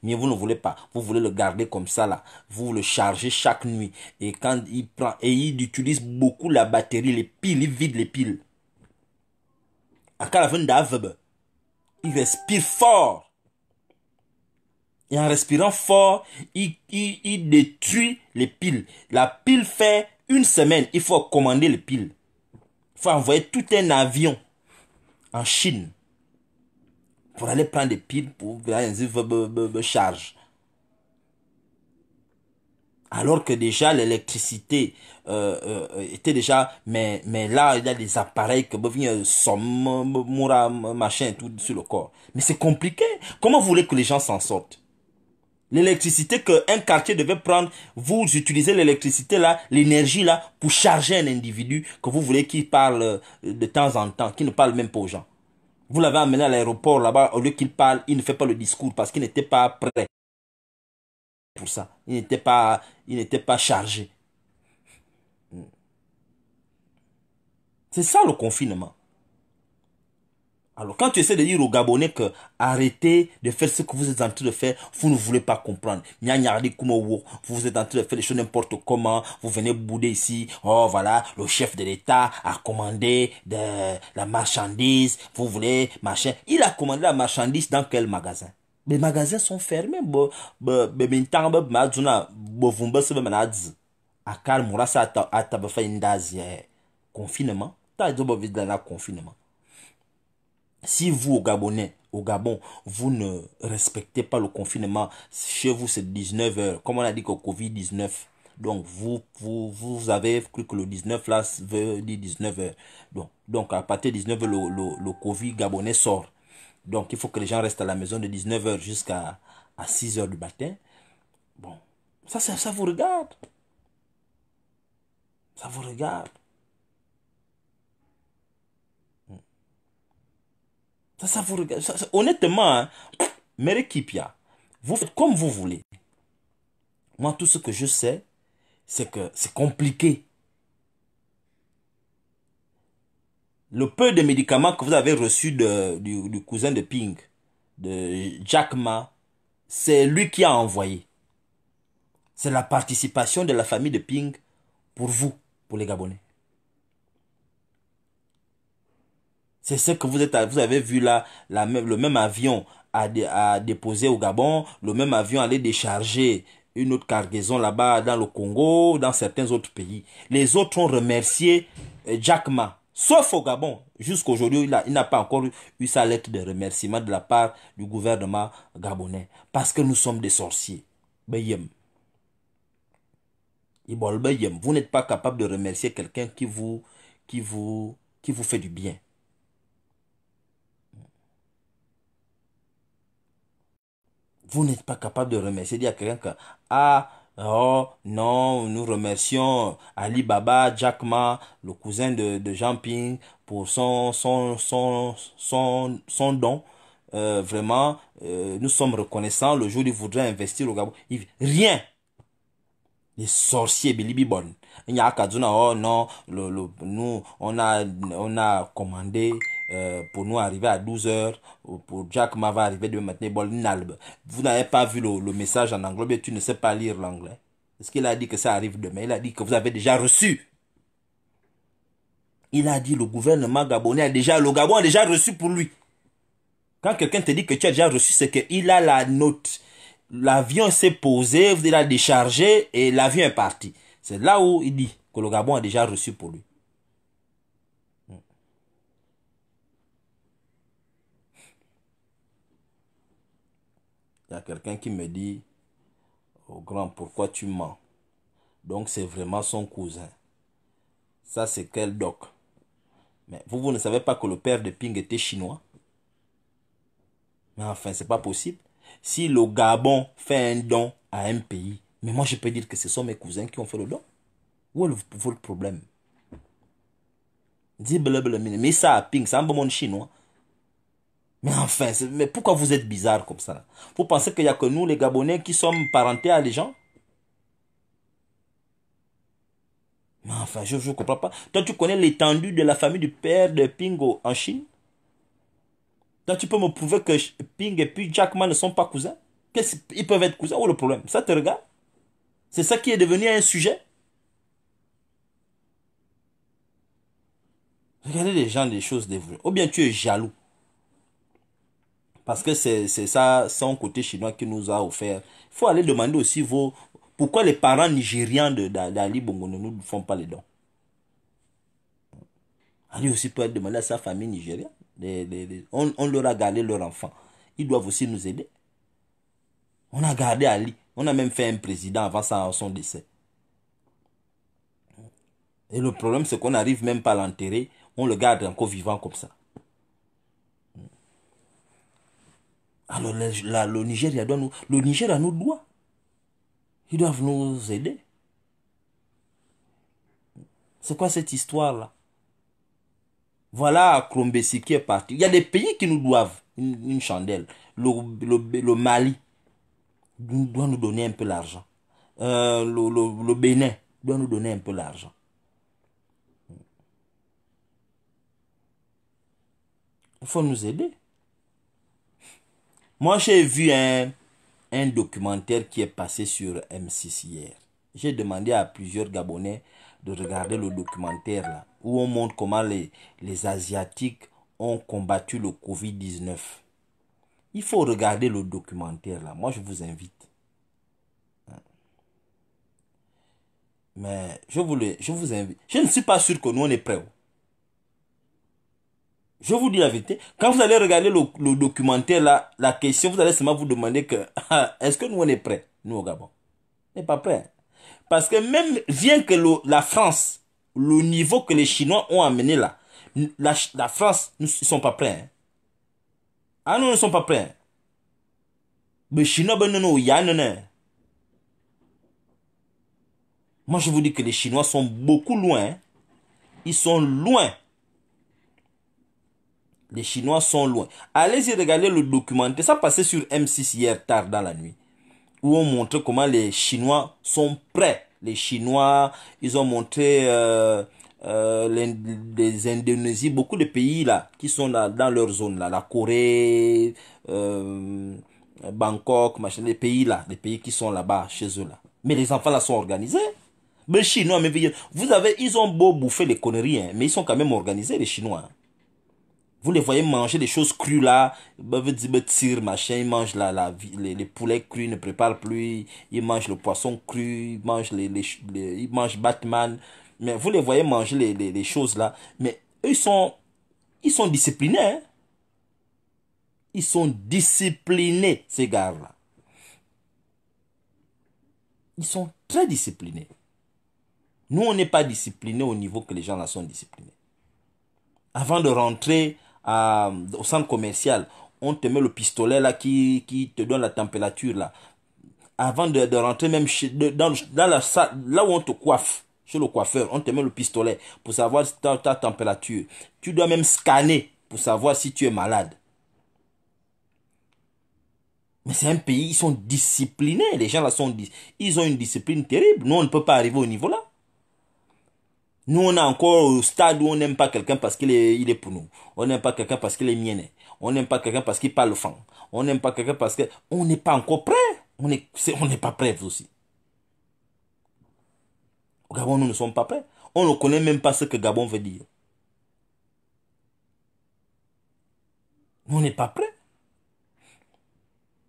mais vous ne voulez pas. Vous voulez le garder comme ça là. Vous le chargez chaque nuit. Et quand il prend, et il utilise beaucoup la batterie, les piles, il vide les piles. À la il respire fort. Et en respirant fort, il, détruit les piles. La pile fait une semaine. Il faut commander les piles. Il faut envoyer tout un avion en Chine pour aller prendre des piles pour charge. Alors que déjà l'électricité euh, euh, était déjà, mais, mais là il y a des appareils que sont somme, machin, tout sur le corps. Mais c'est compliqué. Comment vous voulez que les gens s'en sortent L'électricité qu'un quartier devait prendre, vous utilisez l'électricité là, l'énergie là, pour charger un individu que vous voulez qu'il parle euh, de temps en temps, qu'il ne parle même pas aux gens. Vous l'avez amené à l'aéroport là-bas, au lieu qu'il parle, il ne fait pas le discours parce qu'il n'était pas prêt pour ça. Il n'était pas, il n'était pas chargé. Hmm. C'est ça le confinement. Alors quand tu essaies de dire aux Gabonais que arrêtez de faire ce que vous êtes en train de faire, vous ne voulez pas comprendre. Vous êtes en train de faire les choses n'importe comment, vous venez bouder ici, oh voilà, le chef de l'État a commandé de la marchandise, vous voulez machin. Il a commandé la marchandise dans quel magasin Les magasins sont fermés. mais eh. Confinement. Confinement. Si vous, au Gabonais, au Gabon, vous ne respectez pas le confinement, chez vous c'est 19h, comme on a dit que Covid-19, donc, vous, vous, avez cru que le 19 là veut dire 19h. Donc, donc, à partir de 19h, le, le, le, Covid gabonais sort. Donc, il faut que les gens restent à la maison de 19h jusqu'à à 6h du matin. Bon, ça, ça, ça vous regarde. Ça vous regarde. Ça, ça vous regarde. honnêtement, Mère Kipia, vous faites comme vous voulez. Moi, tout ce que je sais, c'est que c'est compliqué. Le peu de médicaments que vous avez reçus de, du, du, cousin de Ping, de Jack Ma, c'est lui qui a envoyé. C'est la participation de la famille de Ping pour vous, pour les Gabonais. C'est ce que vous êtes, vous avez vu là, la même, le même avion à, à déposer au Gabon, le même avion allait décharger une autre cargaison là-bas dans le Congo, dans certains autres pays. Les autres ont remercié euh, Jack Ma, sauf au Gabon. Jusqu'aujourd'hui, il n'a pas encore eu sa lettre de remerciement de la part du gouvernement gabonais. Parce que nous sommes des sorciers. Beyem. Vous n'êtes pas capable de remercier quelqu'un qui vous, qui, vous, qui vous fait du bien. vous n'êtes pas capable de remercier, dire à quelqu'un que, ah, oh, non, nous remercions Ali Baba, Jack Ma, le cousin de, de Jean Ping, pour son, son, son, son, son don. Euh, vraiment, euh, nous sommes reconnaissants. Le jour où il voudrait investir au Gabon, il... rien. Les sorciers, Billy Il y a Kaduna, oh non, nous, on a, on a commandé euh, pour nous arriver à 12h, pour Jack Mava va arriver demain matin, Vous n'avez pas vu le, message en anglais, mais tu ne sais pas lire l'anglais. Est-ce qu'il a dit que ça arrive demain Il a dit que vous avez déjà reçu. Il a dit le gouvernement gabonais a déjà, le Gabon a déjà reçu pour lui. Quand quelqu'un te dit que tu as déjà reçu, c'est qu'il a la note. L'avion s'est posé, il a déchargé et l'avion est parti. C'est là où il dit que le Gabon a déjà reçu pour lui. Il y a quelqu'un qui me dit, au grand, pourquoi tu mens Donc c'est vraiment son cousin. Ça, c'est quel doc Mais vous, vous ne savez pas que le père de Ping était chinois Mais enfin, c'est pas possible. Si le Gabon fait un don à un pays, mais moi je peux dire que ce sont mes cousins qui ont fait le don. Où est le, le problème Dis mais ça, Ping, c'est un bon chinois. Mais enfin, mais pourquoi vous êtes bizarre comme ça Vous pensez qu'il n'y a que nous, les Gabonais, qui sommes parentés à les gens Mais enfin, je ne comprends pas. Toi, tu connais l'étendue de la famille du père de Pingo en Chine Toi, tu peux me prouver que Ping et puis Jackman ne sont pas cousins Ils peuvent être cousins. Où est le problème Ça te regarde C'est ça qui est devenu un sujet Regardez les gens, les choses dévouées. Ou bien tu es jaloux. Parce que c'est ça, son côté chinois qui nous a offert. Il faut aller demander aussi vos, pourquoi les parents nigériens d'Ali Bongo ne nous font pas les dons. Ali aussi peut être demandé à sa famille nigérienne. on, leur a gardé leur enfant. Ils doivent aussi nous aider. On a gardé Ali. On a même fait un président avant son décès. Et le problème, c'est qu'on n'arrive même pas à l'enterrer. On le garde encore vivant comme ça. Alors ah, le Nigeria doit nous, le Nigeria nous doit. Ils doivent nous aider. C'est quoi cette histoire-là Voilà Krombesi qui est parti. Il y a des pays qui nous doivent une, chandelle. Le, Mali doit nous donner un peu l'argent. Euh, le, le Bénin doit nous donner un peu l'argent. Il faut nous aider. Moi, j'ai vu un, un documentaire qui est passé sur M6 hier. J'ai demandé à plusieurs Gabonais de regarder le documentaire là, où on montre comment les, les Asiatiques ont combattu le Covid-19. Il faut regarder le documentaire là. Moi, je vous invite. Hein. Mais je, voulais, je vous invite. Je ne suis pas sûr que nous, on est prêts. Je vous dis la vérité. Quand vous allez regarder le, documentaire, là, la question, vous allez seulement vous demander que *laughs* est-ce que nous on est prêts, nous au Gabon On n'est pas prêts. Parce que même vient que la France, le niveau que les Chinois ont amené là, la, France, nous ne sont pas prêts. Hein. Ah non, ils ne sont pas prêts. Mais Chinois, ben non, non, Moi, je vous dis que les Chinois sont beaucoup loin. Hein. Ils sont loin les Chinois sont loin. Allez-y regarder le documentaire. Ça passait sur M6 hier tard dans la nuit. Où on montrait comment les Chinois sont prêts. Les Chinois, ils ont montré euh, euh, les, beaucoup de pays là qui sont dans leur zone là. La Corée, euh, Bangkok, machin, les pays là, les pays qui sont là-bas, chez eux là. Mais les enfants là sont organisés. Mais les Chinois, vous avez, ils ont beau bouffer les conneries, hein, mais ils sont quand même organisés, les Chinois. Hein. Vous les voyez manger des choses crues là, ils dire tire machin, ils mangent la, la, les, poulets crus, ils ne préparent plus, ils mangent le poisson cru, ils mangent, les, Batman. Mais vous les voyez manger les, choses là, mais eux ils sont, ils sont disciplinés. Hein. Ils sont disciplinés, ces gars-là. Ils sont très disciplinés. Nous, on n'est pas disciplinés au niveau que les gens là sont disciplinés. Avant de rentrer au centre commercial, on te met le pistolet là qui, te donne la température là. Avant de, rentrer même dans, la salle, là où on te coiffe, chez le coiffeur, on te met le pistolet pour savoir ta, ta température. Tu dois même scanner pour savoir si tu es malade. Mais c'est un pays, ils sont disciplinés. Les gens là sont, ils ont une discipline terrible. Nous, on ne peut pas arriver au niveau là. Nous, on est encore au stade où on n'aime pas quelqu'un parce qu'il est, pour nous. On n'aime pas quelqu'un parce qu'il est miennet. On n'aime pas quelqu'un parce qu'il parle franc. On n'aime pas quelqu'un parce que n'est pas encore prêt. On on n'est pas prêt aussi. Au Gabon, nous ne sommes pas prêts. On ne connaît même pas ce que Gabon veut dire. On n'est pas prêts.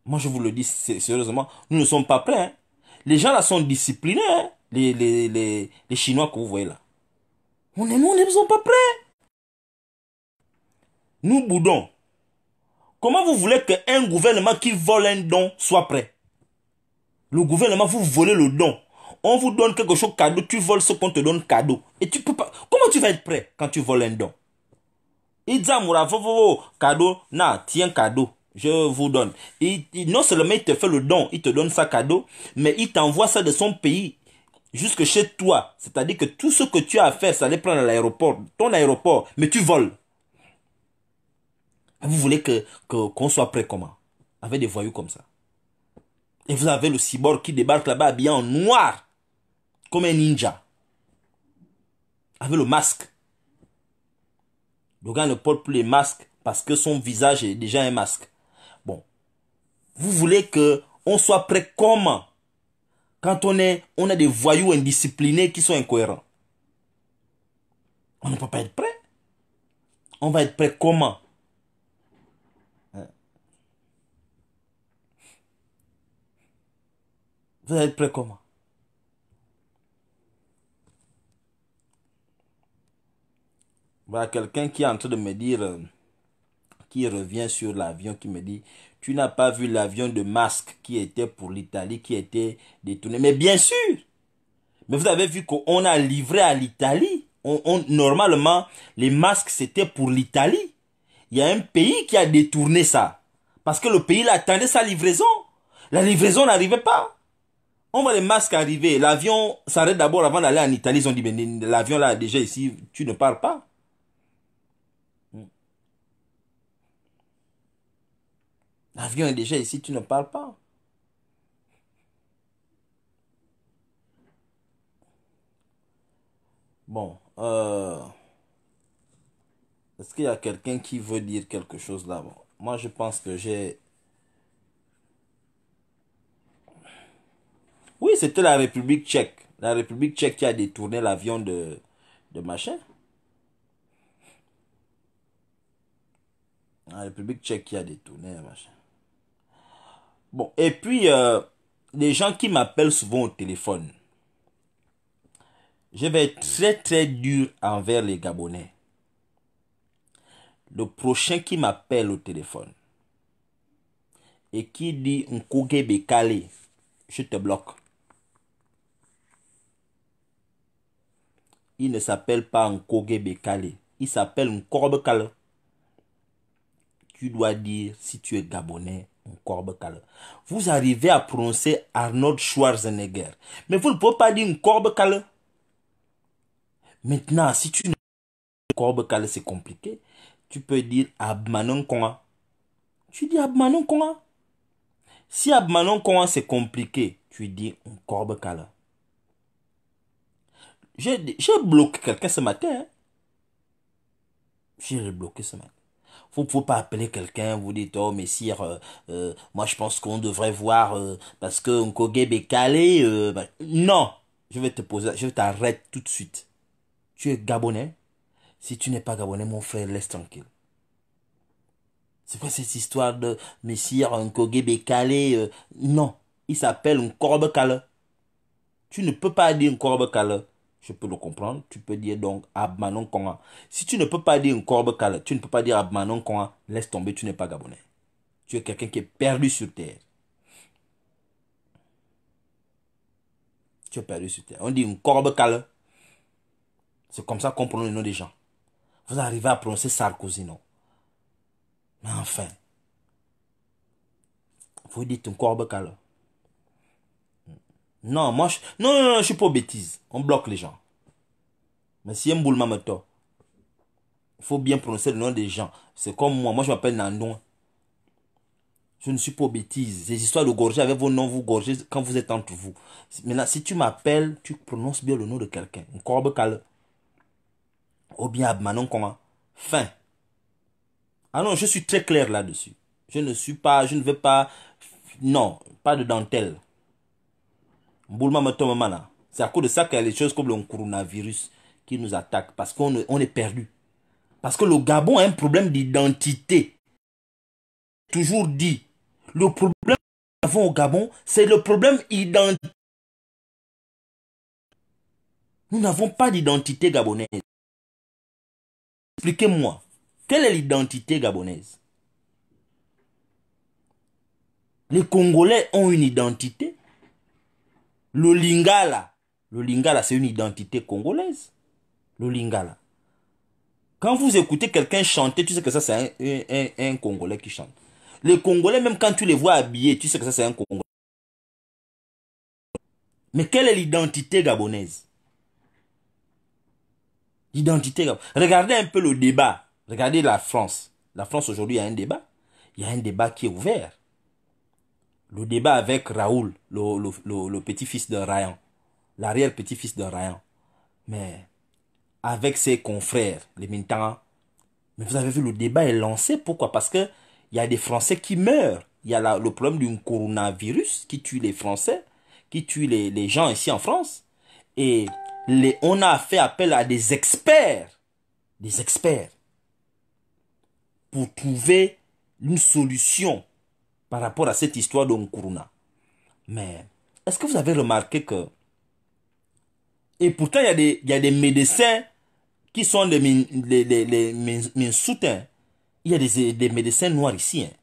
Moi, je vous le dis sérieusement, nous ne sommes pas prêts. Hein. Les gens là sont disciplinés, hein. les, les, les Chinois que vous voyez là. On est, nous, on pas prêts. Nous boudons. Comment vous voulez qu'un gouvernement qui vole un don soit prêt Le gouvernement, vous volez le don. On vous donne quelque chose cadeau, tu voles ce qu'on te donne cadeau. Et tu peux pas. Comment tu vas être prêt quand tu voles un don Idzamoura, cadeau, na, tiens cadeau, je vous donne. non seulement il te fait le don, il te donne ça cadeau, mais il t'envoie ça de son pays jusque chez toi. C'est-à-dire que tout ce que tu as à faire, c'est aller prendre à l'aéroport, ton aéroport, mais tu voles. Vous voulez que qu'on soit prêt comment Avec des voyous comme ça. Et vous avez le cyborg qui débarque là-bas habillé en noir, comme un ninja, avec le masque. Le gars ne porte plus les masques parce que son visage est déjà un masque. Bon, vous voulez que on soit prêt comment quand on est, on a des voyous indisciplinés qui sont incohérents. On ne peut pas être prêt. On va être prêt comment hein? Vous allez être prêt comment Voilà quelqu'un qui est en train de me dire, euh, qui revient sur l'avion, qui me dit, tu n'as pas vu l'avion de masque qui était pour l'Italie, qui était détourné. Mais bien sûr, mais vous avez vu qu'on a livré à l'Italie. normalement, les masques, c'était pour l'Italie. Il y a un pays qui a détourné ça. Parce que le pays attendait sa livraison. La livraison n'arrivait pas. On voit les masques arriver. L'avion s'arrête d'abord avant d'aller en Italie. Ils ont dit, mais l'avion là, déjà ici, tu ne parles pas. L'avion est déjà ici, tu ne parles pas. Bon, euh, est-ce qu'il y a quelqu'un qui veut dire quelque chose là -bas? Moi, je pense que j'ai... Oui, c'était la République tchèque. La République tchèque qui a détourné l'avion de, de machin. La République tchèque qui a détourné machin. Bon, et puis, euh, les gens qui m'appellent souvent au téléphone, je vais être très très dur envers les Gabonais. Le prochain qui m'appelle au téléphone et qui dit Nkouge Bekale, je te bloque. Il ne s'appelle pas Nkouge Bekale, il s'appelle Nkorbe kalé. Tu dois dire si tu es Gabonais vous arrivez à prononcer Arnold Schwarzenegger. Mais vous ne pouvez pas dire corbe Kale. Maintenant, si tu ne Nkorbe c'est compliqué. Tu peux dire Abmanon Koua. Tu dis Abmanon Koua. Si Abmanon Koua, c'est compliqué, tu dis corbe Kale. J'ai bloqué quelqu'un ce matin. Hein. J'ai bloqué ce matin. Vous ne pouvez pas appeler quelqu'un, vous dites, oh, messire, euh, euh, moi je pense qu'on devrait voir euh, parce que Nkogebe est calé. Bah, non, je vais te poser, je t'arrête tout de suite. Tu es gabonais. Si tu n'es pas gabonais, mon frère, laisse tranquille. C'est quoi cette histoire de messire Nkogebe calé Non, il s'appelle Nkorbe Kale. Tu ne peux pas dire Nkorbe Kale. Je peux le comprendre. Tu peux dire donc Abmanon Konga. Si tu ne peux pas dire corbe Kale, tu ne peux pas dire Abmanon Konga, laisse tomber, tu n'es pas Gabonais. Tu es quelqu'un qui est perdu sur terre. Tu es perdu sur terre. On dit corbe Kale. C'est comme ça qu'on prononce le nom des gens. Vous arrivez à prononcer Sarkozy, non Mais enfin. Vous dites corbe Kale. Non, moi, je... non, je suis pas bêtise On bloque les gens. Mais si Mboulma me tord, il faut bien prononcer le nom des gens. C'est comme moi. Moi, je m'appelle Nandon. Je ne suis pas bêtise bêtises. Ces histoires de gorger avec vos noms, vous gorgez quand vous êtes entre vous. Maintenant, si tu m'appelles, tu prononces bien le nom de quelqu'un. corbe cale Ou bien Abmanon comment Fin. Ah non, je suis très clair là-dessus. Je ne suis pas, je ne veux pas, non, pas de dentelle. C'est à cause de ça qu'il y a des choses comme le coronavirus qui nous attaquent. Parce qu'on est, on perdu. Parce que le Gabon a un problème d'identité. Toujours dit. Le problème que nous avons au Gabon, c'est le problème identité. Nous n'avons pas d'identité gabonaise. Expliquez-moi, quelle est l'identité gabonaise Les Congolais ont une identité. Le lingala. Le lingala, c'est une identité congolaise. Le lingala. Quand vous écoutez quelqu'un chanter, tu sais que ça, c'est un, Congolais qui chante. Les Congolais, même quand tu les vois habillés, tu sais que ça, c'est un Congolais. Mais quelle est l'identité gabonaise L'identité gabonaise. Regardez un peu le débat. Regardez la France. La France, aujourd'hui, a un débat. Il y a un débat qui est ouvert le débat avec Raoul, le, le, le, petit-fils de Ryan, l'arrière-petit-fils de Ryan. Mais avec ses confrères, les militants, mais vous avez vu, le débat est lancé. Pourquoi Parce qu'il y a des Français qui meurent. Il y a le problème d'une coronavirus qui tue les Français, qui tue les, les gens ici en France. Et les, on a fait appel à des experts, des experts, pour trouver une solution par rapport à cette histoire de Mais est-ce que vous avez remarqué que... Et pourtant, il y, a des, y a des médecins qui sont les, les, les, Il y a des, médecins noirs ici. Hein.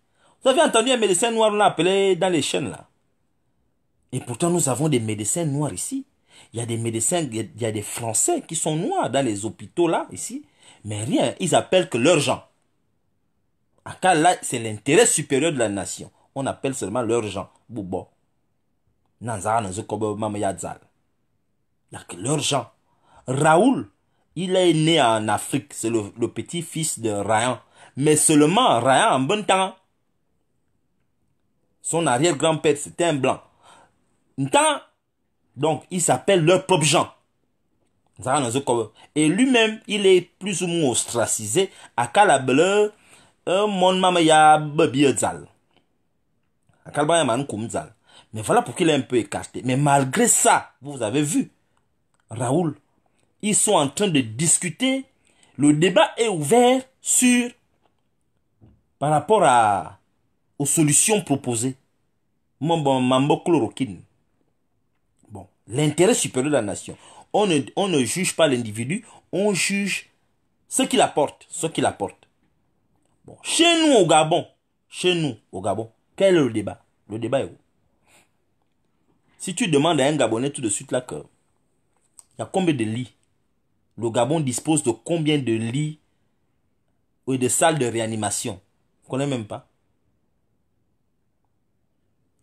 Vous avez entendu un médecin noir, là appelé dans les chaînes là. Et pourtant, nous avons des médecins noirs ici. Il y a des médecins, il y a des Français qui sont noirs dans les hôpitaux là, ici. Mais rien, ils appellent que leurs gens. En cas là, c'est l'intérêt supérieur de la nation on appelle seulement leurs gens. Boubo. Il que leurs gens. Raoul, il est né en Afrique. C'est le, petit-fils de Rayan. Mais seulement Rayan en bon temps. Son arrière-grand-père, c'était un blanc. Ntan. donc, il s'appelle leur propre gens. Et lui-même, il est plus ou moins ostracisé à Kalabele, euh, mon Mamaya ya mais voilà pour qu'il est un peu écarté. Mais malgré ça, vous avez vu, Raoul, ils sont en train de discuter. Le débat est ouvert sur par rapport à, aux solutions proposées. Mambo chloroquine. Bon, l'intérêt supérieur de la nation. On ne, juge pas l'individu, on juge ce qu'il apporte, ce qu'il apporte. Bon, chez nous au Gabon, chez nous au Gabon, quel est le débat Le débat est où Si tu demandes à un Gabonais tout de suite là que il y a combien de lits Le Gabon dispose de combien de lits ou de salles de réanimation On ne connaît même pas.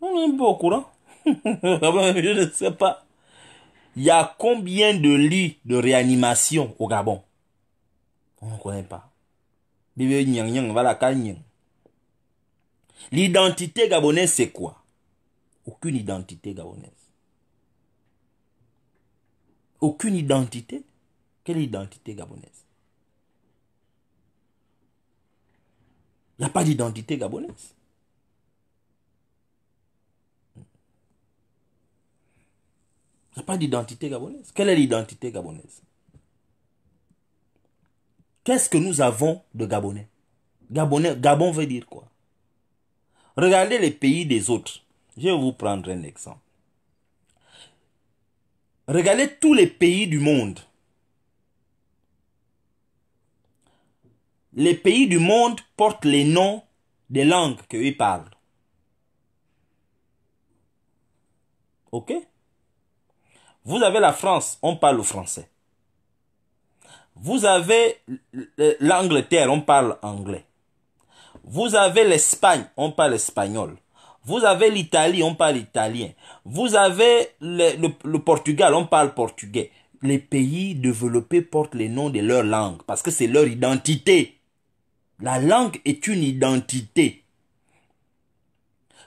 On n'est même pas au courant. *laughs* Je ne sais pas. Il y a combien de lits de réanimation au Gabon On ne connaît pas. L'identité gabonaise, c'est quoi Aucune identité gabonaise. Aucune identité Quelle identité gabonaise Il n'y a pas d'identité gabonaise. Il n'y a pas d'identité gabonaise. Quelle est l'identité gabonaise Qu'est-ce que nous avons de Gabonais Gabonais, Gabon veut dire quoi Regardez les pays des autres. Je vais vous prendre un exemple. Regardez tous les pays du monde. Les pays du monde portent les noms des langues qu'ils parlent. Ok Vous avez la France, on parle français. Vous avez l'Angleterre, on parle anglais. Vous avez l'Espagne, on parle espagnol. Vous avez l'Italie, on parle italien. Vous avez le, Portugal, on parle portugais. Les pays développés portent les noms de leur langue parce que c'est leur identité. La langue est une identité.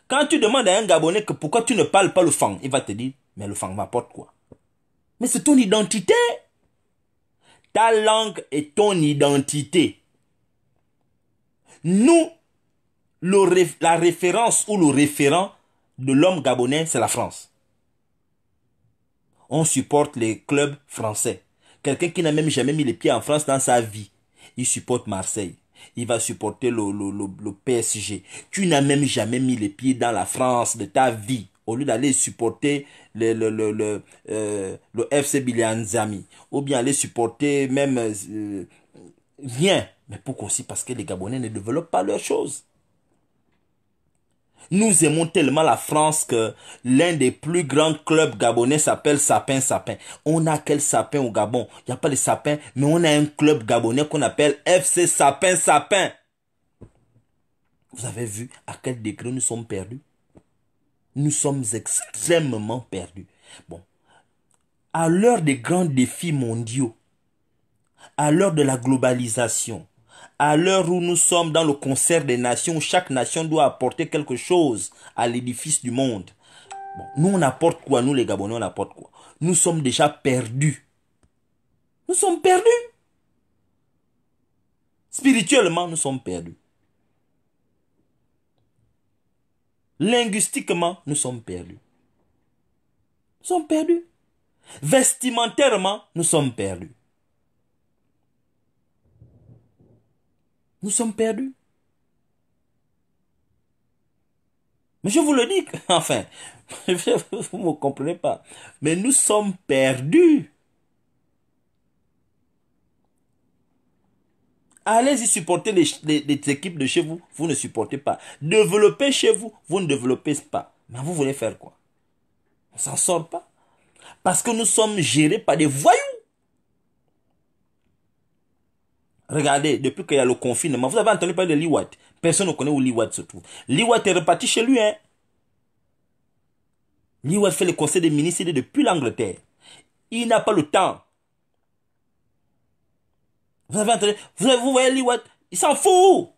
Quand tu demandes à un Gabonais que pourquoi tu ne parles pas le fang, il va te dire, mais le fang m'apporte quoi Mais c'est ton identité. Ta langue est ton identité. Nous, la référence ou le référent de l'homme gabonais, c'est la France. On supporte les clubs français. Quelqu'un qui n'a même jamais mis les pieds en France dans sa vie, il supporte Marseille. Il va supporter le, PSG. Tu n'as même jamais mis les pieds dans la France de ta vie. Au lieu d'aller supporter le, le, le, le, euh, FC Ou bien aller supporter même... Euh, euh, mais pourquoi aussi Parce que les Gabonais ne développent pas leurs choses. Nous aimons tellement la France que l'un des plus grands clubs gabonais s'appelle Sapin Sapin. On a quel sapin au Gabon Il n'y a pas de sapin, mais on a un club gabonais qu'on appelle FC Sapin Sapin. Vous avez vu à quel degré nous sommes perdus Nous sommes extrêmement perdus. Bon, à l'heure des grands défis mondiaux, à l'heure de la globalisation, à l'heure où nous sommes dans le concert des nations, chaque nation doit apporter quelque chose à l'édifice du monde. nous, on apporte quoi Nous, les Gabonais, on apporte quoi Nous sommes déjà perdus. Nous sommes perdus. Spirituellement, nous sommes perdus. Linguistiquement, nous sommes perdus. Nous sommes perdus. Vestimentairement, nous sommes perdus. Nous sommes perdus. Mais je vous le dis, *laughs* enfin, *laughs* vous ne me comprenez pas. Mais nous sommes perdus. Allez-y supporter les, équipes de chez vous, vous ne supportez pas. Développez chez vous, vous ne développez pas. Mais vous voulez faire quoi On s'en sort pas. Parce que nous sommes gérés par des voyous. Regardez, depuis qu'il y a le confinement, vous avez entendu parler de Liwat. Personne ne connaît où Liwat se trouve. Liwat est reparti chez lui. Hein? Liwat fait le conseil des ministres depuis l'Angleterre. Il n'a pas le temps. Vous avez entendu Vous, vous voyez Liwat Il s'en fout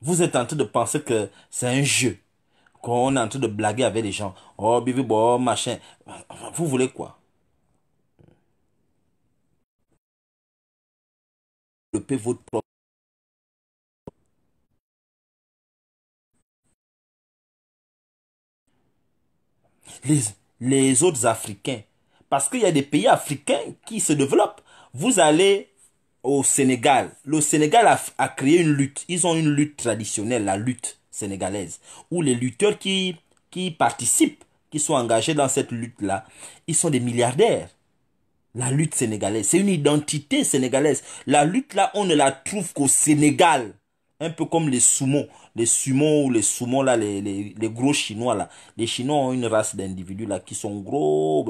Vous êtes en train de penser que c'est un jeu on est en train de blaguer avec les gens. Oh, bibi, bon, machin. Vous voulez quoi Développer votre propre. Les, autres Africains. Parce qu'il y a des pays africains qui se développent. Vous allez au Sénégal. Le Sénégal a créé une lutte. Ils ont une lutte traditionnelle, la lutte sénégalaise, où les lutteurs qui, qui participent, qui sont engagés dans cette lutte-là, ils sont des milliardaires. La lutte sénégalaise, c'est une identité sénégalaise. La lutte-là, on ne la trouve qu'au Sénégal. Un peu comme les sumo, les sumo ou les sumo là, les, gros chinois là. Les chinois ont une race d'individus là qui sont gros,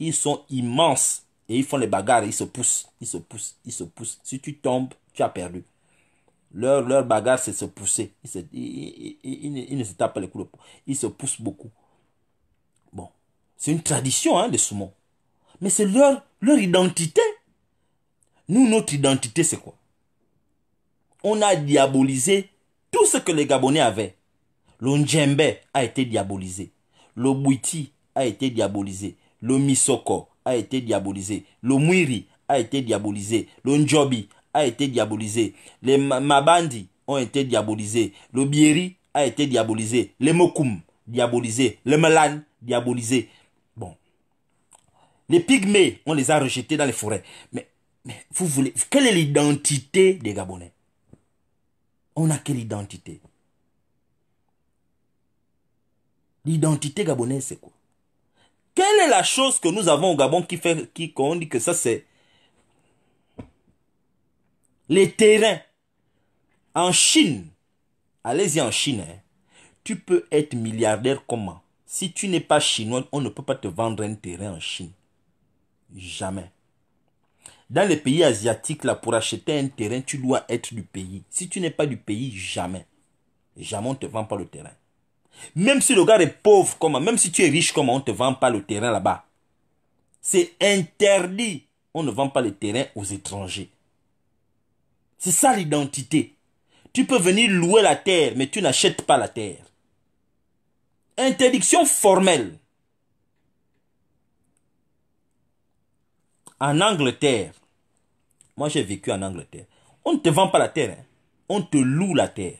ils sont immenses et ils font les bagarres, ils se poussent, ils se poussent, ils se poussent. Si tu tombes, tu as perdu. Leur, bagarre, c'est se pousser. Ils, ne se tapent pas les coups Ils se poussent beaucoup. Bon. C'est une tradition, hein, ce mot Mais c'est leur, identité. Nous, notre identité, c'est quoi On a diabolisé tout ce que les Gabonais avaient. Le njembe a été diabolisé. Le Bouiti a été diabolisé. Le Misoko a été diabolisé. Le Mwiri a été diabolisé. Le Njobi a été diabolisé. Les Mabandi ont été diabolisés. Le Bieri a été diabolisé. Les Mokoum, diabolisé. Les Melan, diabolisé. Bon. Les Pygmées, on les a rejetés dans les forêts. Mais, vous voulez. Quelle est l'identité des Gabonais On a quelle identité L'identité gabonaise, c'est quoi Quelle est la chose que nous avons au Gabon qui fait, qui, qu'on dit que ça c'est les terrains. En Chine, allez-y en Chine, hein. tu peux être milliardaire comment Si tu n'es pas chinois, on ne peut pas te vendre un terrain en Chine. Jamais. Dans les pays asiatiques, là, pour acheter un terrain, tu dois être du pays. Si tu n'es pas du pays, jamais. Jamais on ne te vend pas le terrain. Même si le gars est pauvre, comment, même si tu es riche, comment on ne te vend pas le terrain là-bas. C'est interdit. On ne vend pas le terrain aux étrangers. C'est ça l'identité. Tu peux venir louer la terre, mais tu n'achètes pas la terre. Interdiction formelle. En Angleterre, moi j'ai vécu en Angleterre, on ne te vend pas la terre, hein. on te loue la terre.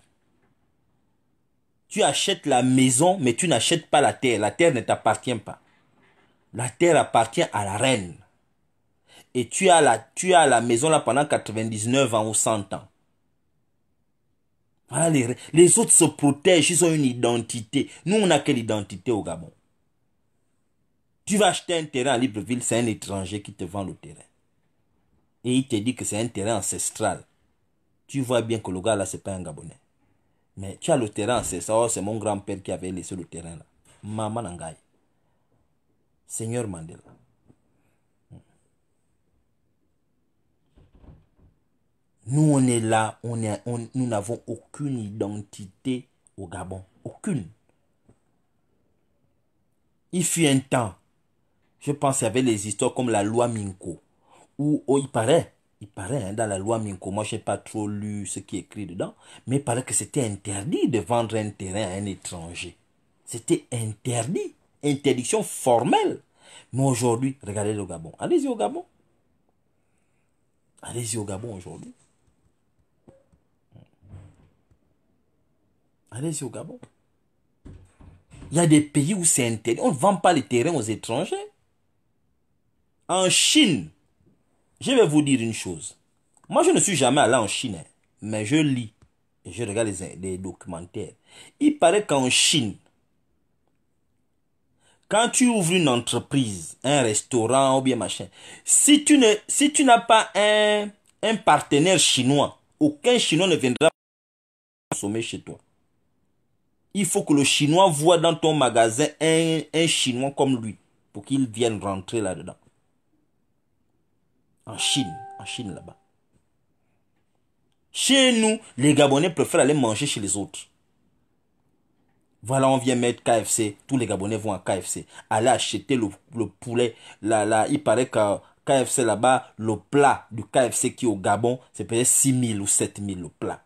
Tu achètes la maison, mais tu n'achètes pas la terre. La terre ne t'appartient pas. La terre appartient à la reine et tu as la, tu la maison là pendant 99 ans ou 100 ans. les, autres se protègent, ils ont une identité. Nous, on a quelle identité au Gabon Tu vas acheter un terrain à Libreville, c'est un étranger qui te vend le terrain. Et il te dit que c'est un terrain ancestral. Tu vois bien que le gars là, n'est pas un Gabonais. Mais tu as le terrain, c'est ça, oh, c'est mon grand-père qui avait laissé le terrain là. Maman Nangaï. Seigneur Mandela. Nous, on est là, on est, nous n'avons aucune identité au Gabon. Aucune. Il fut un temps, je pense qu'il y avait les histoires comme la loi Minko, où oh, il paraît, il paraît, hein, dans la loi Minko, moi je n'ai pas trop lu ce qui est écrit dedans, mais il paraît que c'était interdit de vendre un terrain à un étranger. C'était interdit, interdiction formelle. Mais aujourd'hui, regardez le Gabon. Allez-y au Gabon. Allez-y au Gabon aujourd'hui. Allez-y au Gabon. Il y a des pays où c'est interdit. On ne vend pas les terrains aux étrangers. En Chine, je vais vous dire une chose. Moi, je ne suis jamais allé en Chine, hein, mais je lis et je regarde les, documentaires. Il paraît qu'en Chine, quand tu ouvres une entreprise, un restaurant ou bien machin, si tu ne, si n'as pas un, un partenaire chinois, aucun chinois ne viendra consommer chez toi. Il faut que le Chinois voit dans ton magasin un, Chinois comme lui pour qu'il vienne rentrer là-dedans. En Chine, en Chine là-bas. Chez nous, les Gabonais préfèrent aller manger chez les autres. Voilà, on vient mettre KFC. Tous les Gabonais vont à KFC. Aller acheter le, poulet. Là, là, il paraît que KFC là-bas, le plat du KFC qui est au Gabon, c'est peut-être 6 ou 7 000 le plat.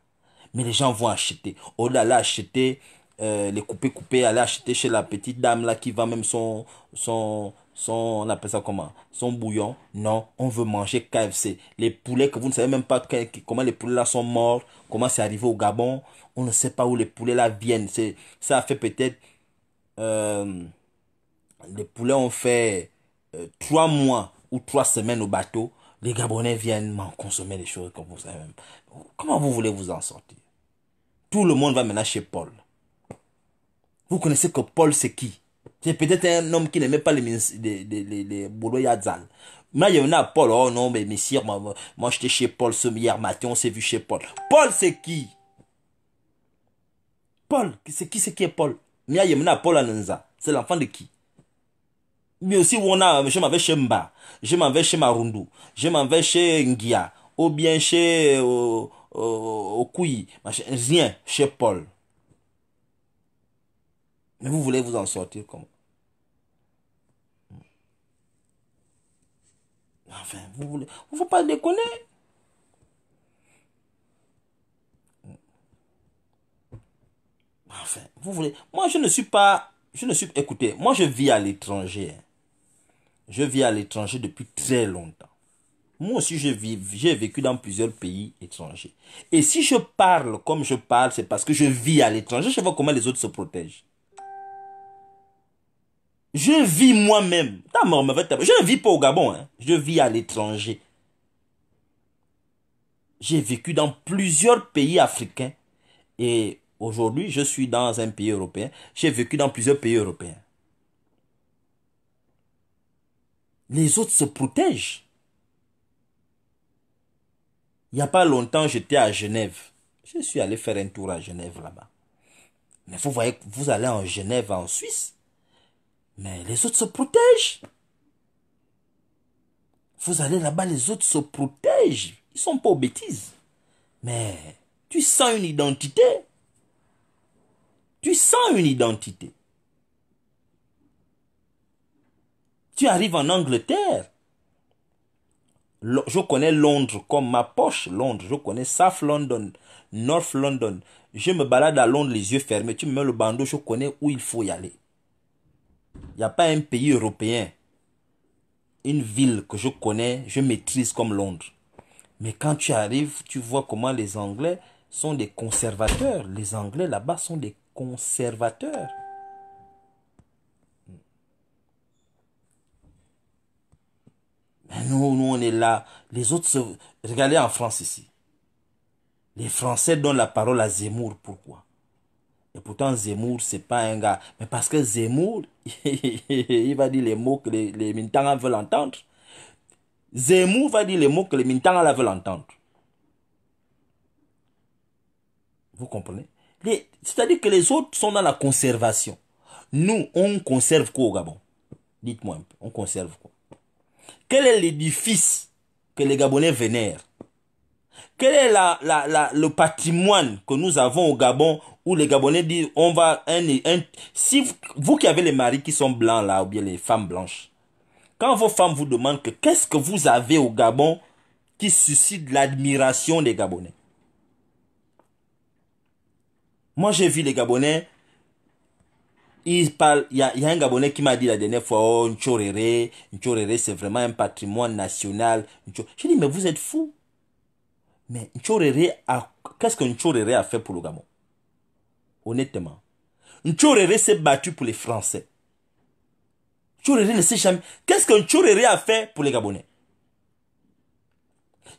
Mais les gens vont acheter. Au lieu d'aller acheter euh, les couper, couper, aller acheter chez la petite dame là qui vend même son, son, son, on appelle ça comment Son bouillon. Non, on veut manger KFC. Les poulets que vous ne savez même pas comment les poulets là sont morts, comment c'est arrivé au Gabon. On ne sait pas où les poulets là viennent. C'est, ça a fait peut-être, euh, les poulets ont fait euh, trois mois ou trois semaines au bateau. Les Gabonais viennent m'en consommer des choses comme vous savez même. Comment vous voulez vous en sortir Tout le monde va maintenant chez Paul. Vous connaissez que Paul, c'est qui C'est peut-être un homme qui n'aimait pas les, les, les, les, les il y en a Paul. Oh non, mais messieurs, moi, j'étais chez Paul ce matin, on s'est vu chez Paul. Paul, c'est qui Paul, c'est qui c'est qui est Paul Mia Yemna Paul Anenza, c'est l'enfant de qui Mais aussi, on a, je m'en vais chez Mba, je m'en vais chez Marundu, je m'en vais chez Ngia, ou bien chez euh, euh, rien, chez Paul. Mais vous voulez vous en sortir comment hmm. Enfin, vous voulez. Vous ne pas déconner. Hmm. Enfin, vous voulez. Moi, je ne suis pas. Je ne suis. Écoutez, moi, je vis à l'étranger. Hein. Je vis à l'étranger depuis très longtemps. Moi aussi, j'ai vécu dans plusieurs pays étrangers. Et si je parle comme je parle, c'est parce que je vis à l'étranger. Je vois comment les autres se protègent. Je vis moi-même. Je ne vis pas au Gabon. Hein. Je vis à l'étranger. J'ai vécu dans plusieurs pays africains. Et aujourd'hui, je suis dans un pays européen. J'ai vécu dans plusieurs pays européens. Les autres se protègent. Il n'y a pas longtemps, j'étais à Genève. Je suis allé faire un tour à Genève là-bas. Mais vous voyez, vous allez en Genève, en Suisse. Mais les autres se protègent. Vous allez là-bas, les autres se protègent. Ils sont pas aux bêtises. Mais tu sens une identité. Tu sens une identité. Tu arrives en Angleterre. Je connais Londres comme ma poche, Londres. Je connais South London, North London. Je me balade à Londres les yeux fermés. Tu me mets le bandeau, je connais où il faut y aller. Il n'y a pas un pays européen, une ville que je connais, je maîtrise comme Londres. Mais quand tu arrives, tu vois comment les Anglais sont des conservateurs. Les Anglais là-bas sont des conservateurs. Mais nous, nous, on est là. Les autres se... Regardez en France ici. Les Français donnent la parole à Zemmour. Pourquoi et pourtant, Zemmour, ce n'est pas un gars. Mais parce que Zemmour, *laughs* il va dire les mots que les, les veulent entendre. Zemmour va dire les mots que les Mintanga veulent entendre. Vous comprenez C'est-à-dire que les autres sont dans la conservation. Nous, on conserve quoi au Gabon Dites-moi un peu, on conserve quoi Quel est l'édifice que les Gabonais vénèrent quel est la, le patrimoine que nous avons au Gabon où les Gabonais disent on va un, si vous, qui avez les maris qui sont blancs là ou bien les femmes blanches quand vos femmes vous demandent qu'est-ce que vous avez au Gabon qui suscite l'admiration des Gabonais moi j'ai vu les Gabonais il il y a, un Gabonais qui m'a dit la dernière fois, oh, Nchorere, choréré c'est vraiment un patrimoine national. je dit, mais vous êtes fou. Mais Qu'est-ce qu'un Nchorere a fait pour le Gabon Honnêtement. Nchorere s'est battu pour les Français. Nchorere ne sait jamais... Qu'est-ce qu'un Nchorere a fait pour les Gabonais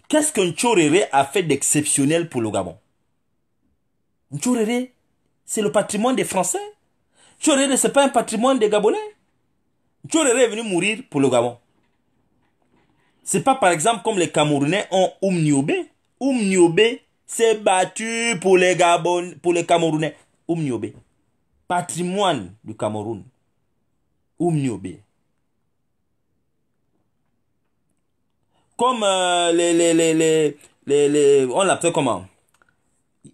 Qu'est-ce que Nchorere a fait d'exceptionnel pour le Gabon Nchorere, c'est le patrimoine des Français. ce n'est pas un patrimoine des Gabonais. Nchorere est venu mourir pour le Gabon. Ce n'est pas par exemple comme les Camerounais ont Oumniobé. Oum s'est battu pour les, Gabon, pour les Camerounais. Oum Patrimoine du Cameroun. Oum Comme euh, les, On l'appelle comment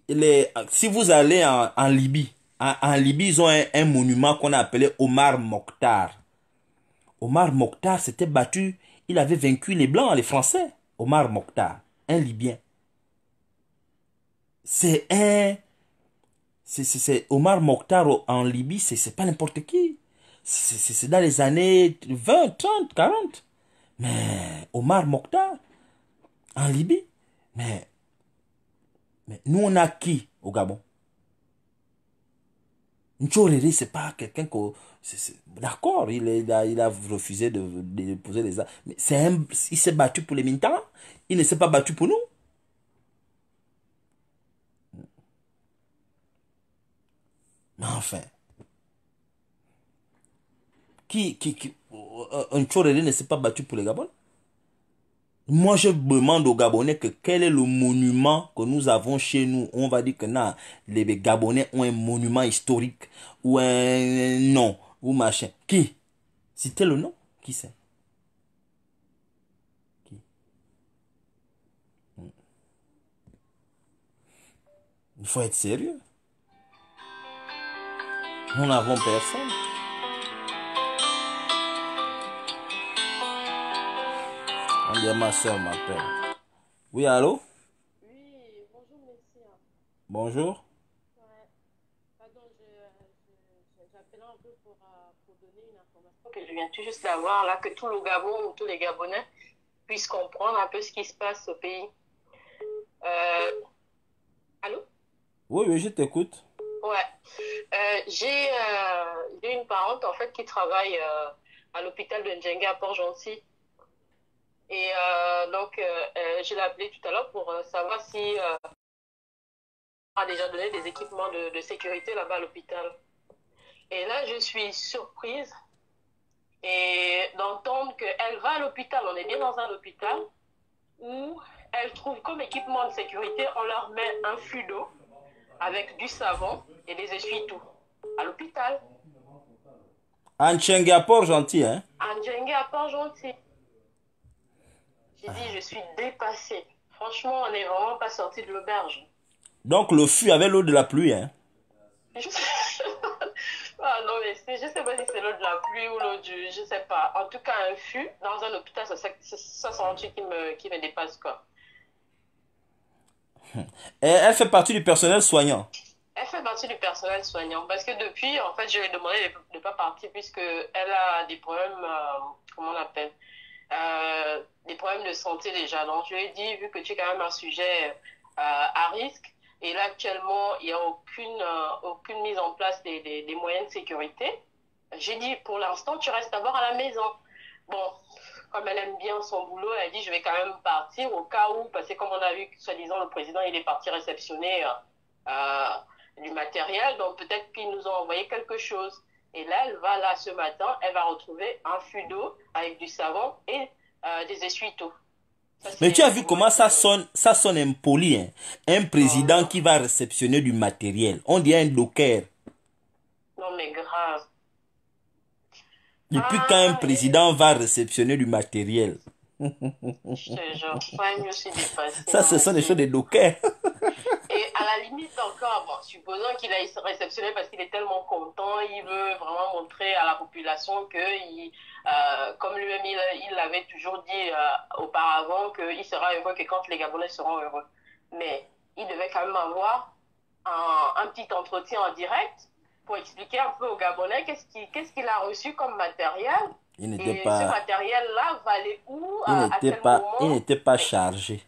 les, Si vous allez en, Libye, en, Libye, ils ont un, un monument qu'on a appelé Omar Mokhtar. Omar Mokhtar s'était battu, il avait vaincu les Blancs, les Français. Omar Mokhtar, un Libyen. C'est un... C'est Omar Mokhtar en Libye, c'est pas n'importe qui. C'est dans les années 20, 30, 40. Mais Omar Mokhtar en Libye, mais, mais nous on a qui au Gabon Nchorere, c'est pas quelqu'un que. D'accord, il, a, il a refusé de, de poser les armes. Mais un, il s'est battu pour les militants. Il ne s'est pas battu pour nous. enfin, qui, qui, euh, un Chorelé ne s'est pas battu pour les Gabon moi, je demande aux Gabonais que quel est le monument que nous avons chez nous. On va dire que non, les Gabonais ont un monument historique ou un nom ou machin. Qui C'était le nom Qui c'est Qui hmm. Il faut être sérieux. Nous n'avons personne. On ma soeur m'appelle. Oui, allô? Oui, bonjour, monsieur. Bonjour. Ouais. Pardon, j'appelle un peu euh, pour, donner une information que je viens tout juste d'avoir, là, que tout le Gabon ou tous les Gabonais puissent comprendre un peu ce qui se passe au pays. Euh... Allô? Oui, oui, je t'écoute. Ouais. Euh, euh, j'ai une parente, en fait, qui travaille euh, à l'hôpital de Njenga à Port-Gentil. Et donc, je l'ai appelée tout à l'heure pour savoir si a déjà donné des équipements de, sécurité là-bas à l'hôpital. Et là, je suis surprise et d'entendre qu'elle va à l'hôpital, on est bien dans un hôpital, où elle trouve comme équipement de sécurité, on leur met un flux d'eau avec du savon et des essuie-tout à l'hôpital. En à Port-Gentil, hein? En à Port-Gentil. J'ai dit, je suis dépassée. Franchement, on n'est vraiment pas sorti de l'auberge. Donc, le fût avait l'eau de la pluie, hein? *laughs* ah non, mais je sais pas si c'est l'eau de la pluie ou l'eau du. Je sais pas. En tout cas, un fût dans un hôpital, ça, ça, ça, qui me, qui me dépasse, quoi elle fait partie du personnel soignant. Elle fait partie du personnel soignant parce que depuis, en fait, je lui ai demandé de ne pas partir puisque elle a des problèmes, euh, comment on appelle, euh, des problèmes de santé déjà. Donc, je lui ai dit, vu que tu es quand même un sujet euh, à risque, et là, actuellement, il n'y a aucune, aucune mise en place des, des, des moyens de sécurité, j'ai dit, pour l'instant, tu restes d'abord à la maison. Bon, comme elle aime bien son boulot, elle dit je vais quand même partir au cas où, parce que comme on a vu, soi-disant, le président, il est parti réceptionner euh, euh, du matériel, donc peut-être qu'ils nous ont envoyé quelque chose. Et là, elle va là ce matin, elle va retrouver un fût d'eau avec du savon et euh, des essuie-tout. Mais tu as vu comment ça sonne, ça sonne impoli, hein? un président ah. qui va réceptionner du matériel. On dit un docker. Non mais grave. Depuis quand un ah, président va réceptionner du matériel je te jure, mieux Ça, ce hein, sont des choses de dockers. Et à la limite encore, bon, supposons qu'il aille se réceptionner parce qu'il est tellement content, il veut vraiment montrer à la population que, euh, comme lui-même il, avait l'avait toujours dit euh, auparavant, qu'il sera heureux que quand les Gabonais seront heureux. Mais il devait quand même avoir un petit entretien en direct pour expliquer un peu aux Gabonais qu'est-ce qu'il a reçu comme matériel. Il Ce matériel-là valait où Il n'était pas. Moment. Il n'était pas chargé.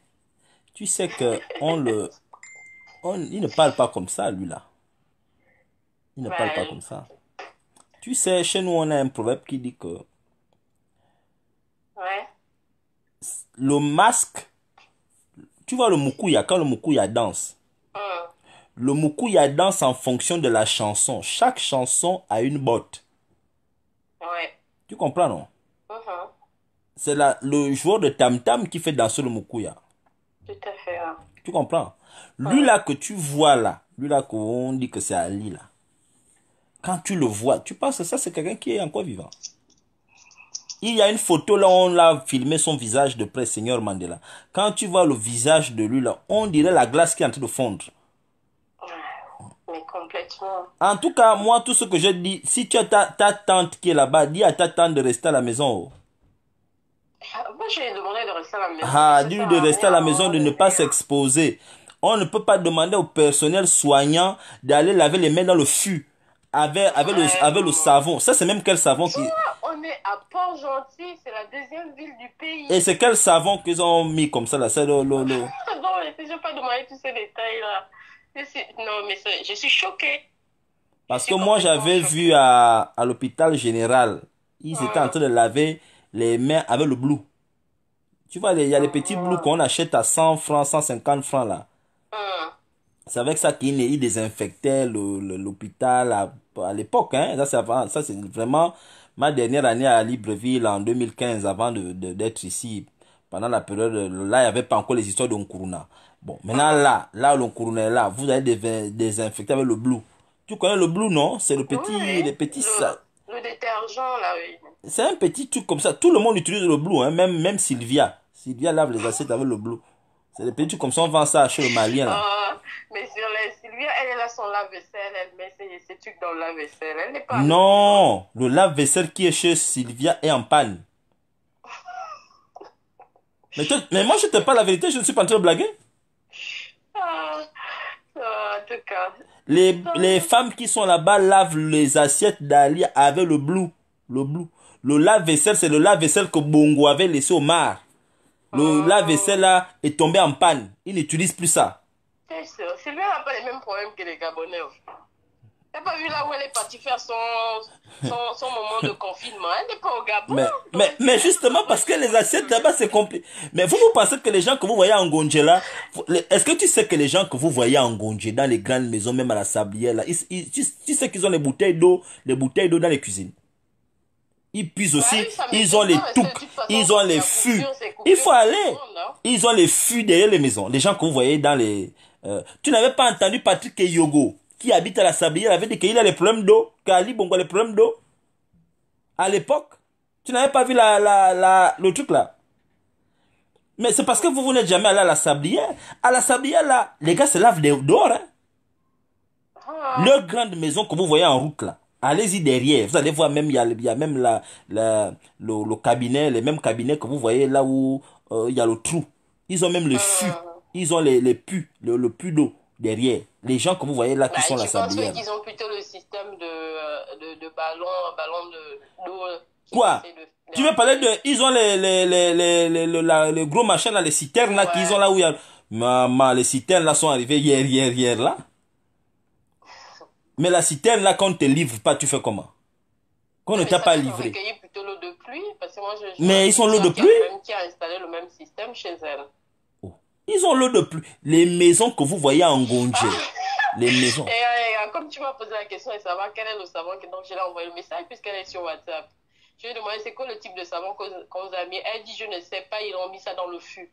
Tu sais que *laughs* on le, il ne parle pas comme ça lui là. Il ne parle pas comme ça. Tu sais, chez nous on a un proverbe qui dit que. Ouais. Le masque. Tu vois le mukuya quand le mukuya danse. Hum. Le Mukuya danse en fonction de la chanson. Chaque chanson a une botte. Ouais. Tu comprends, non uh -huh. C'est le joueur de Tam Tam qui fait danser le Mukuya. Tout à fait. Hein. Tu comprends Lui là que tu vois là, lui là qu'on dit que c'est Ali là. Quand tu le vois, tu penses que ça c'est quelqu'un qui est encore vivant. Il y a une photo là, on l'a filmé son visage de près, Seigneur Mandela. Quand tu vois le visage de lui là, on dirait la glace qui est en train de fondre complètement. En tout cas, moi, tout ce que je dis, si tu as ta, tante qui est là-bas, dis à ta tante de rester à la maison. Ah, moi, je lui ai demandé de rester à la maison. Ah, dis de rester à la maison, de ne pas s'exposer. On ne peut pas demander au personnel soignant d'aller laver les mains dans le fût avec, avec, le, avec le savon. Ça, c'est même quel savon qui. On est à Port-Gentil, c'est la deuxième ville du pays. Et c'est quel savon qu'ils ont mis comme ça, là C'est le. *laughs* non, pas demandé tous ces détails-là. Non, mais je suis choquée. Parce que moi, j'avais vu à, à l'hôpital général, ils étaient en train de laver les mains avec le blue. Tu vois, il y a les petits ah. blous qu'on achète à 100 francs, 150 francs là. Ah. C'est avec ça qu'ils désinfectaient l'hôpital à, à l'époque. Hein. Ça, c'est vraiment ma dernière année à Libreville en 2015, avant d'être de, ici. Pendant la période, là, il n'y avait pas encore les histoires de Nkuruna. Bon, maintenant là, là, le couronnel, là, vous allez désinfecter avec le blue. Tu connais le blue, non C'est le petit, les petits le, le détergent, là, oui. C'est un petit truc comme ça. Tout le monde utilise le blue, hein, même, même Sylvia. Sylvia lave les assiettes avec le blue. C'est des petits trucs comme ça, on vend ça chez le Malien. Hein, là. Oh, mais sur les Sylvia, elle a son lave-vaisselle, elle met ses, trucs dans le lave-vaisselle. Elle n'est pas. Non Le lave-vaisselle qui est chez Sylvia est en panne. *laughs* mais, mais moi, je te parle la vérité, je ne suis pas en train de blaguer. Les, les femmes qui sont là-bas lavent les assiettes d'Ali avec le blue Le blue Le lave-vaisselle, c'est le lave-vaisselle que Bongo avait laissé au mar. Le ah. lave-vaisselle là est tombé en panne. Il n'utilise plus ça. C'est sûr. C'est même pas les mêmes problèmes que les Gabonais. T'as pas vu là où elle est partie faire son, moment de confinement Elle n'est pas au Gabon. Mais, justement, parce que les assiettes là-bas, c'est compliqué. Mais vous, vous pensez que les gens que vous voyez en là, est-ce que tu sais que les gens que vous voyez en Gondje dans les grandes maisons, même à la sablière, là, tu, sais qu'ils ont les bouteilles d'eau, les bouteilles d'eau dans les cuisines ils puissent aussi, ils ont les touques, ils ont les fûts. Il faut aller. Hein. Ils ont les fûts derrière les maisons. Les gens que vous voyez dans les... Euh, tu n'avais pas entendu Patrick et Yogo qui habite à la sablière avait dit qu'il a les problèmes d'eau, qu'Ali Bongo a les problèmes d'eau. À l'époque, tu n'avais pas vu la, la, la, le truc là. Mais c'est parce que vous, vous jamais allé à la sablière. À la sablière là, les gars se lavent dehors. Hein. Ah. Leur grande maison que vous voyez en route là. Allez-y derrière. Vous allez voir même, il y a, même la, la le, cabinet, les mêmes cabinets que vous voyez là où euh, il y a le trou. Ils ont même le ah. fût. Ils ont les, les le, le d'eau derrière. Les gens que vous voyez là qui bah, sont la sablière. qu'ils ont plutôt le système de, euh, de, de ballon, ballon de Quoi Tu veux parler de. Ils ont les, les, les, les, gros machins là, les citernes là qu'ils ont là où il y a. Maman, les citernes là sont arrivées hier, hier, hier là. Mais la citerne là, quand on te livre pas, tu fais comment Qu'on ne t'a pas livré. mais ils sont l'eau de pluie. Qui a installé le même système chez elle. Ils ont l'eau de plus. Les maisons que vous voyez en Gondje. *laughs* les maisons. Et, eh, eh, eh, comme tu m'as posé la question de savoir quel est le savon, donc je l'ai envoyé le message puisqu'elle est sur WhatsApp. Je lui ai demandé c'est quoi le type de savon qu'on vous a mis. Elle dit je ne sais pas, ils ont mis ça dans le fût.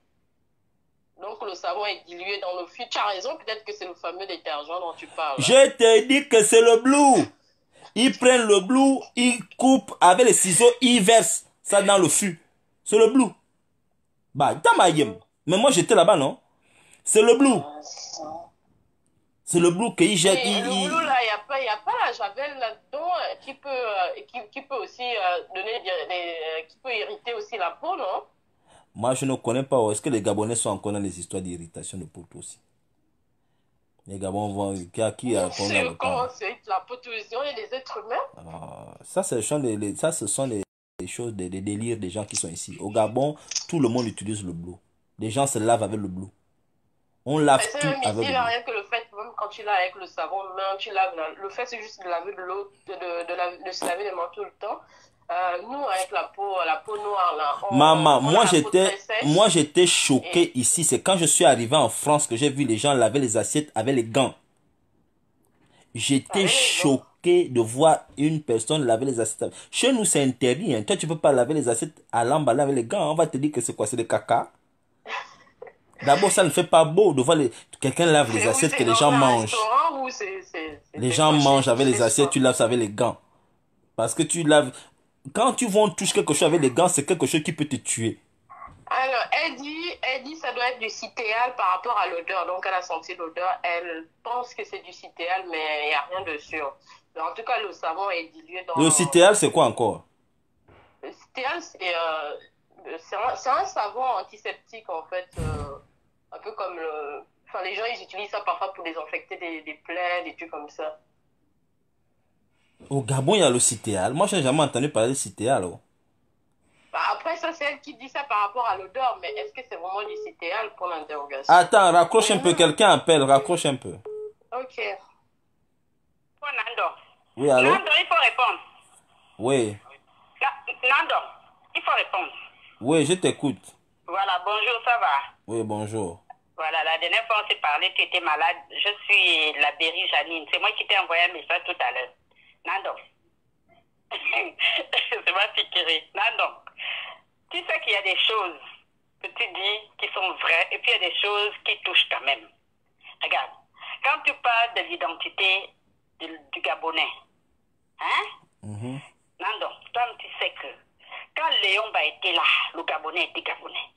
Donc le savon est dilué dans le fût. Tu as raison, peut-être que c'est le fameux détergent dont tu parles. Je t'ai dit que c'est le blue. Ils prennent le blue, ils coupent avec les ciseaux, ils versent ça dans le fût. C'est le blue. Bah, yem. Mais moi, j'étais là-bas, non C'est le Blue. C'est le Blue qu'il jette. Il, le Blue, là, il n'y a, a, pas la Javel là-dedans qui peut, euh, qui, qui peut aussi euh, donner euh, qui peut irriter aussi la peau, non Moi, je ne connais pas. Oh. Est-ce que les Gabonais sont en connaissance les histoires d'irritation de peau aussi les Gabons vont. Qui a qui a C'est c'est la potosion et les êtres humains ah, ça, ce sont des les, choses, des délires des gens qui sont ici. Au Gabon, tout le monde utilise le blue. Les gens se lavent avec le bleu. On lave tout avec le bleu. Rien que le fait, quand tu laves avec le savon, même tu laves, le fait c'est juste de laver de l'eau, de, se laver les mains tout le temps. Euh, nous, avec la peau, la peau noire, là, Maman, moi j'étais, moi j'étais choqué ici. C'est quand je suis arrivé en France que j'ai vu les gens laver les assiettes avec les gants. J'étais choqué de voir une personne laver les assiettes. Chez nous, c'est interdit. Hein. Toi, tu ne peux pas laver les assiettes à l'emballage avec les gants. On va te dire que c'est quoi C'est des caca. D'abord, ça ne fait pas beau de voir les... quelqu'un lave les *laughs* assiettes que les gens mangent. Les gens mangent avec les assiettes, tu laves avec les gants. Parce que tu laves. Quand tu vas toucher quelque chose avec les gants, c'est quelque chose qui peut te tuer. Alors, elle dit, elle dit ça doit être du citéal par rapport à l'odeur. Donc, elle a senti l'odeur. Elle pense que c'est du citéal, mais il n'y a rien de sûr. en tout cas, le savon est dilué dans. Le citéal, c'est quoi encore Le citéal, c'est. Euh, c'est un, un, savon antiseptique en fait, euh, un peu comme le. Enfin, les gens ils utilisent ça parfois pour désinfecter des, des plaies, des trucs comme ça. Au Gabon, il y a le citéal. Moi, j'ai jamais entendu parler de citéal. Oh. Bah, après, ça, c'est elle qui dit ça par rapport à l'odeur, mais est-ce que c'est vraiment du citéal pour l'interrogation Attends, raccroche un peu, quelqu'un appelle, raccroche un peu. Ok. Pour Nando. Oui, allô Nando, il faut répondre. Oui. Nando, il faut répondre. Oui, je t'écoute. Voilà, bonjour, ça va Oui, bonjour. Voilà, la dernière fois, on s'est parlé, tu étais malade. Je suis la Berry Janine. C'est moi qui t'ai envoyé un message tout à l'heure. Nando. *laughs* C'est moi, pas Nando. Tu sais qu'il y a des choses que tu dis qui sont vraies et puis il y a des choses qui touchent quand même. Regarde, quand tu parles de l'identité du, Gabonais, hein? Non, mm-hmm. Nando, toi, tu sais que Léon va être là, le Gabonais était Gabonais.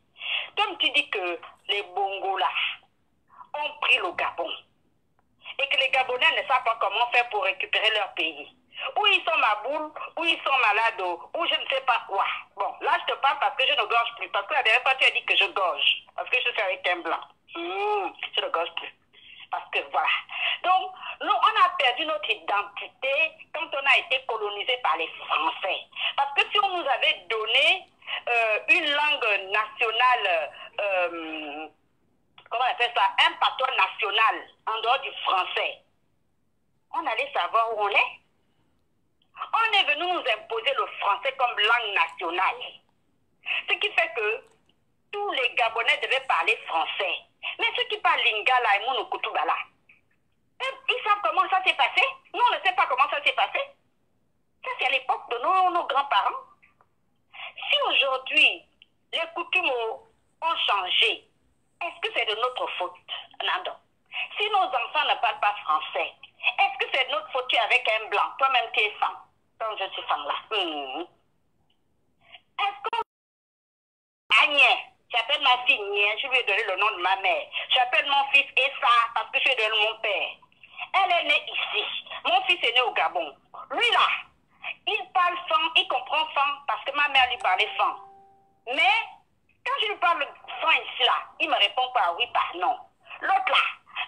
Comme tu dis que les Bongos là ont pris le Gabon et que les Gabonais ne savent pas comment faire pour récupérer leur pays. Ou ils sont ma boule, ou ils sont malades, ou je ne sais pas quoi. Bon, là je te parle parce que je ne gorge plus. Parce que la dernière fois tu as dit que je gorge. Parce que je suis avec un blanc. Hum, je ne gorge plus. Parce que voilà. Donc, nous, on a perdu notre identité été colonisé par les Français. Parce que si on nous avait donné euh, une langue nationale, euh, comment on appelle ça, un patois national en dehors du français, on allait savoir où on est. On est venu nous imposer le français comme langue nationale. Ce qui fait que tous les Gabonais devaient parler français. Mais ceux qui parlent Lingala et monokutubala ils savent comment ça s'est passé. Nous, on ne sait pas comment ça s'est passé. Ça, c'est à l'époque de nos, grands-parents. Si aujourd'hui, les coutumes ont changé, est-ce que c'est de notre faute, Nando Si nos enfants ne parlent pas français, est-ce que c'est de notre faute avec un blanc, toi-même qui es sans Donc, je suis sans là. Hmm. Est-ce que... j'appelle ma fille Nien, je lui ai donné le nom de ma mère. J'appelle mon fils Essa parce que je lui ai donné mon père. Elle est née ici. Mon fils est né au Gabon. Lui là, il parle franc, il comprend franc, parce que ma mère lui parlait franc. Mais quand je lui parle franc ici, là, il me répond pas oui, pas non. L'autre là,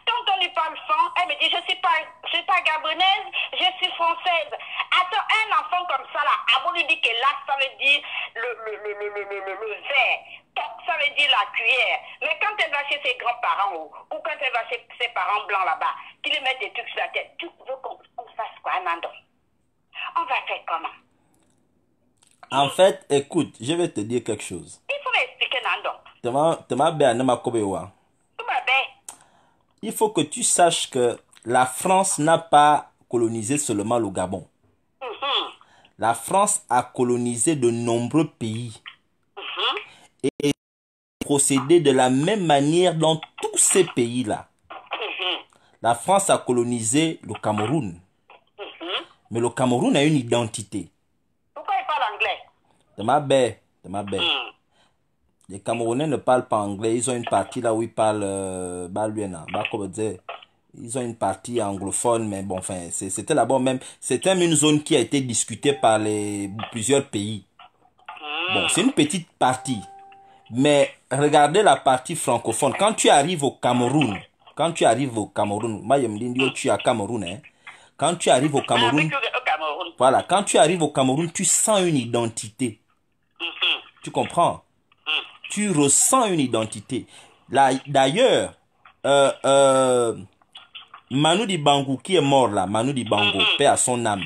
quand on lui parle franc, elle me dit je suis pas, suis pas gabonaise, je suis française. Attends, un enfant comme ça là, avant lui dit que là, ça veut dire le, verre, ça veut dire la cuillère. Mais quand elle va chez ses grands-parents ou, quand elle va chez ses parents blancs là-bas, qui lui mettent des trucs sur la tête, tu veux qu'on fasse quoi, maintenant? on va comment En fait, écoute, je vais te dire quelque chose. Il faut m'expliquer, Il faut que tu saches que la France n'a pas colonisé seulement le Gabon. Mm-hmm. La France a colonisé de nombreux pays. -hmm. Et procédé de la même manière dans tous ces pays-là. Mm-hmm. La France a colonisé le Cameroun. Mais le Cameroun a une identité. Pourquoi il parle anglais De ma belle, de ma hmm. Les Camerounais ne parlent pas anglais. Ils ont une partie là où ils parlent euh, bah, bah, ils ont une partie anglophone, mais bon, enfin, c'était là-bas même. C'était une zone qui a été discutée par les, plusieurs pays. Hmm. Bon, c'est une petite partie. Mais regardez la partie francophone. Quand tu arrives au Cameroun, quand tu arrives au Cameroun, moi je me dis, tu es à Cameroun, hein, quand tu arrives ah, au Cameroun, voilà, quand tu arrives au Cameroun, tu sens une identité. Mm-hmm. Tu comprends mm. Tu ressens une identité. D'ailleurs, euh, euh, Manu Dibango, qui est mort là, Manu Dibango, mm-hmm. paix à son âme.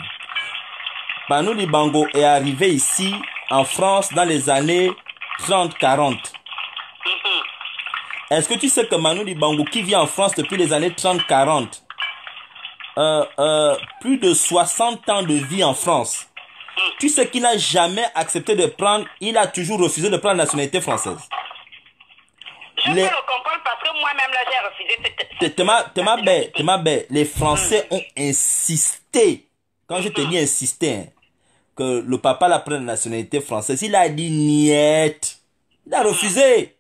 Manu Dibango est arrivé ici, en France, dans les années 30-40. Mm-hmm. Est-ce que tu sais que Manu Dibango, qui vit en France depuis les années 30-40, euh, euh, plus de 60 ans de vie en France. Tu sais qu'il n'a jamais accepté de prendre, il a toujours refusé de prendre la nationalité française. Je les... parce que moi-même là j'ai refusé. Cette... m'a bête les Français mm. ont insisté, quand je te dis insister, hein, que le papa la prenne la nationalité française, il a dit niette. Il a refusé. Mm.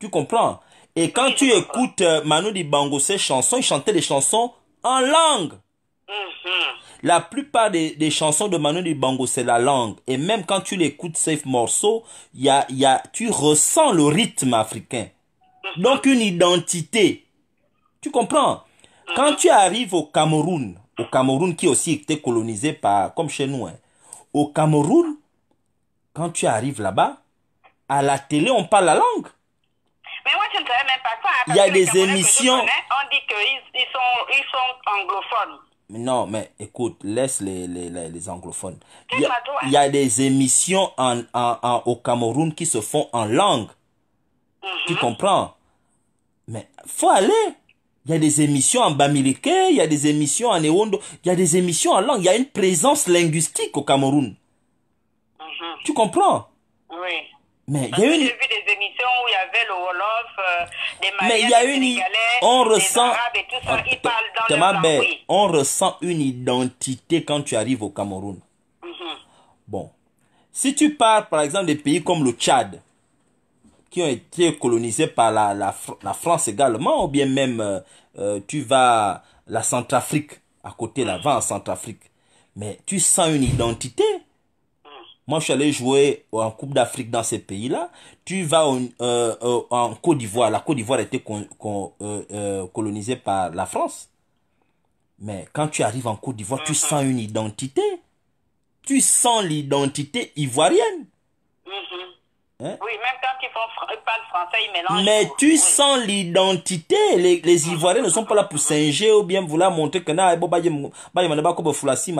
Tu comprends et quand tu écoutes euh, Manu Dibango, ses chansons, il chantait des chansons en langue. Mm-hmm. La plupart des, chansons de Manu Dibango, c'est la langue. Et même quand tu l'écoutes, ces morceaux, y a, y tu ressens le rythme africain. Mm-hmm. Donc une identité. Tu comprends Quand mm-hmm. tu arrives au Cameroun, au Cameroun qui aussi était colonisé par, comme chez nous, hein. au Cameroun, quand tu arrives là-bas, à la télé, on parle la langue. Mais moi, pas hein, Il y a des émissions. on dit qu'ils sont, ils sont anglophones. Non, mais écoute, laisse les, anglophones. Il y, a, des émissions en, au Cameroun qui se font en langue. Mm-hmm. Tu comprends? Mais faut aller. Il y a des émissions en Bamileke, il y a des émissions en Ewondo, il y a des émissions en langue. Il y a une présence linguistique au Cameroun. Mm-hmm. Tu comprends? Oui. Mais il y a des émissions où il y avait le Wolof, on ressent. on ressent une identité quand tu arrives au Cameroun. Mhm. Bon. Si tu pars, par exemple, des pays comme le Tchad, qui ont été colonisés par la, la, France également, ou bien même euh, euh, tu vas à la Centrafrique, à côté là-bas, en mhm. Centrafrique. Mais tu sens une identité. Moi, je suis allé jouer en Coupe d'Afrique dans ces pays-là. Tu vas en, euh, euh, Côte d'Ivoire. La Côte d'Ivoire était con, euh, colonisée par la France. Mais quand tu arrives en Côte d'Ivoire, tu sens une identité. Tu sens l'identité ivoirienne. Mm-hmm. Hein? Oui, même quand ils, parlent français, ils mélangent. Mais tu sens l'identité. Les, Ivoiriens ne sont pas là pour singer ou bien vouloir montrer que eh, bah,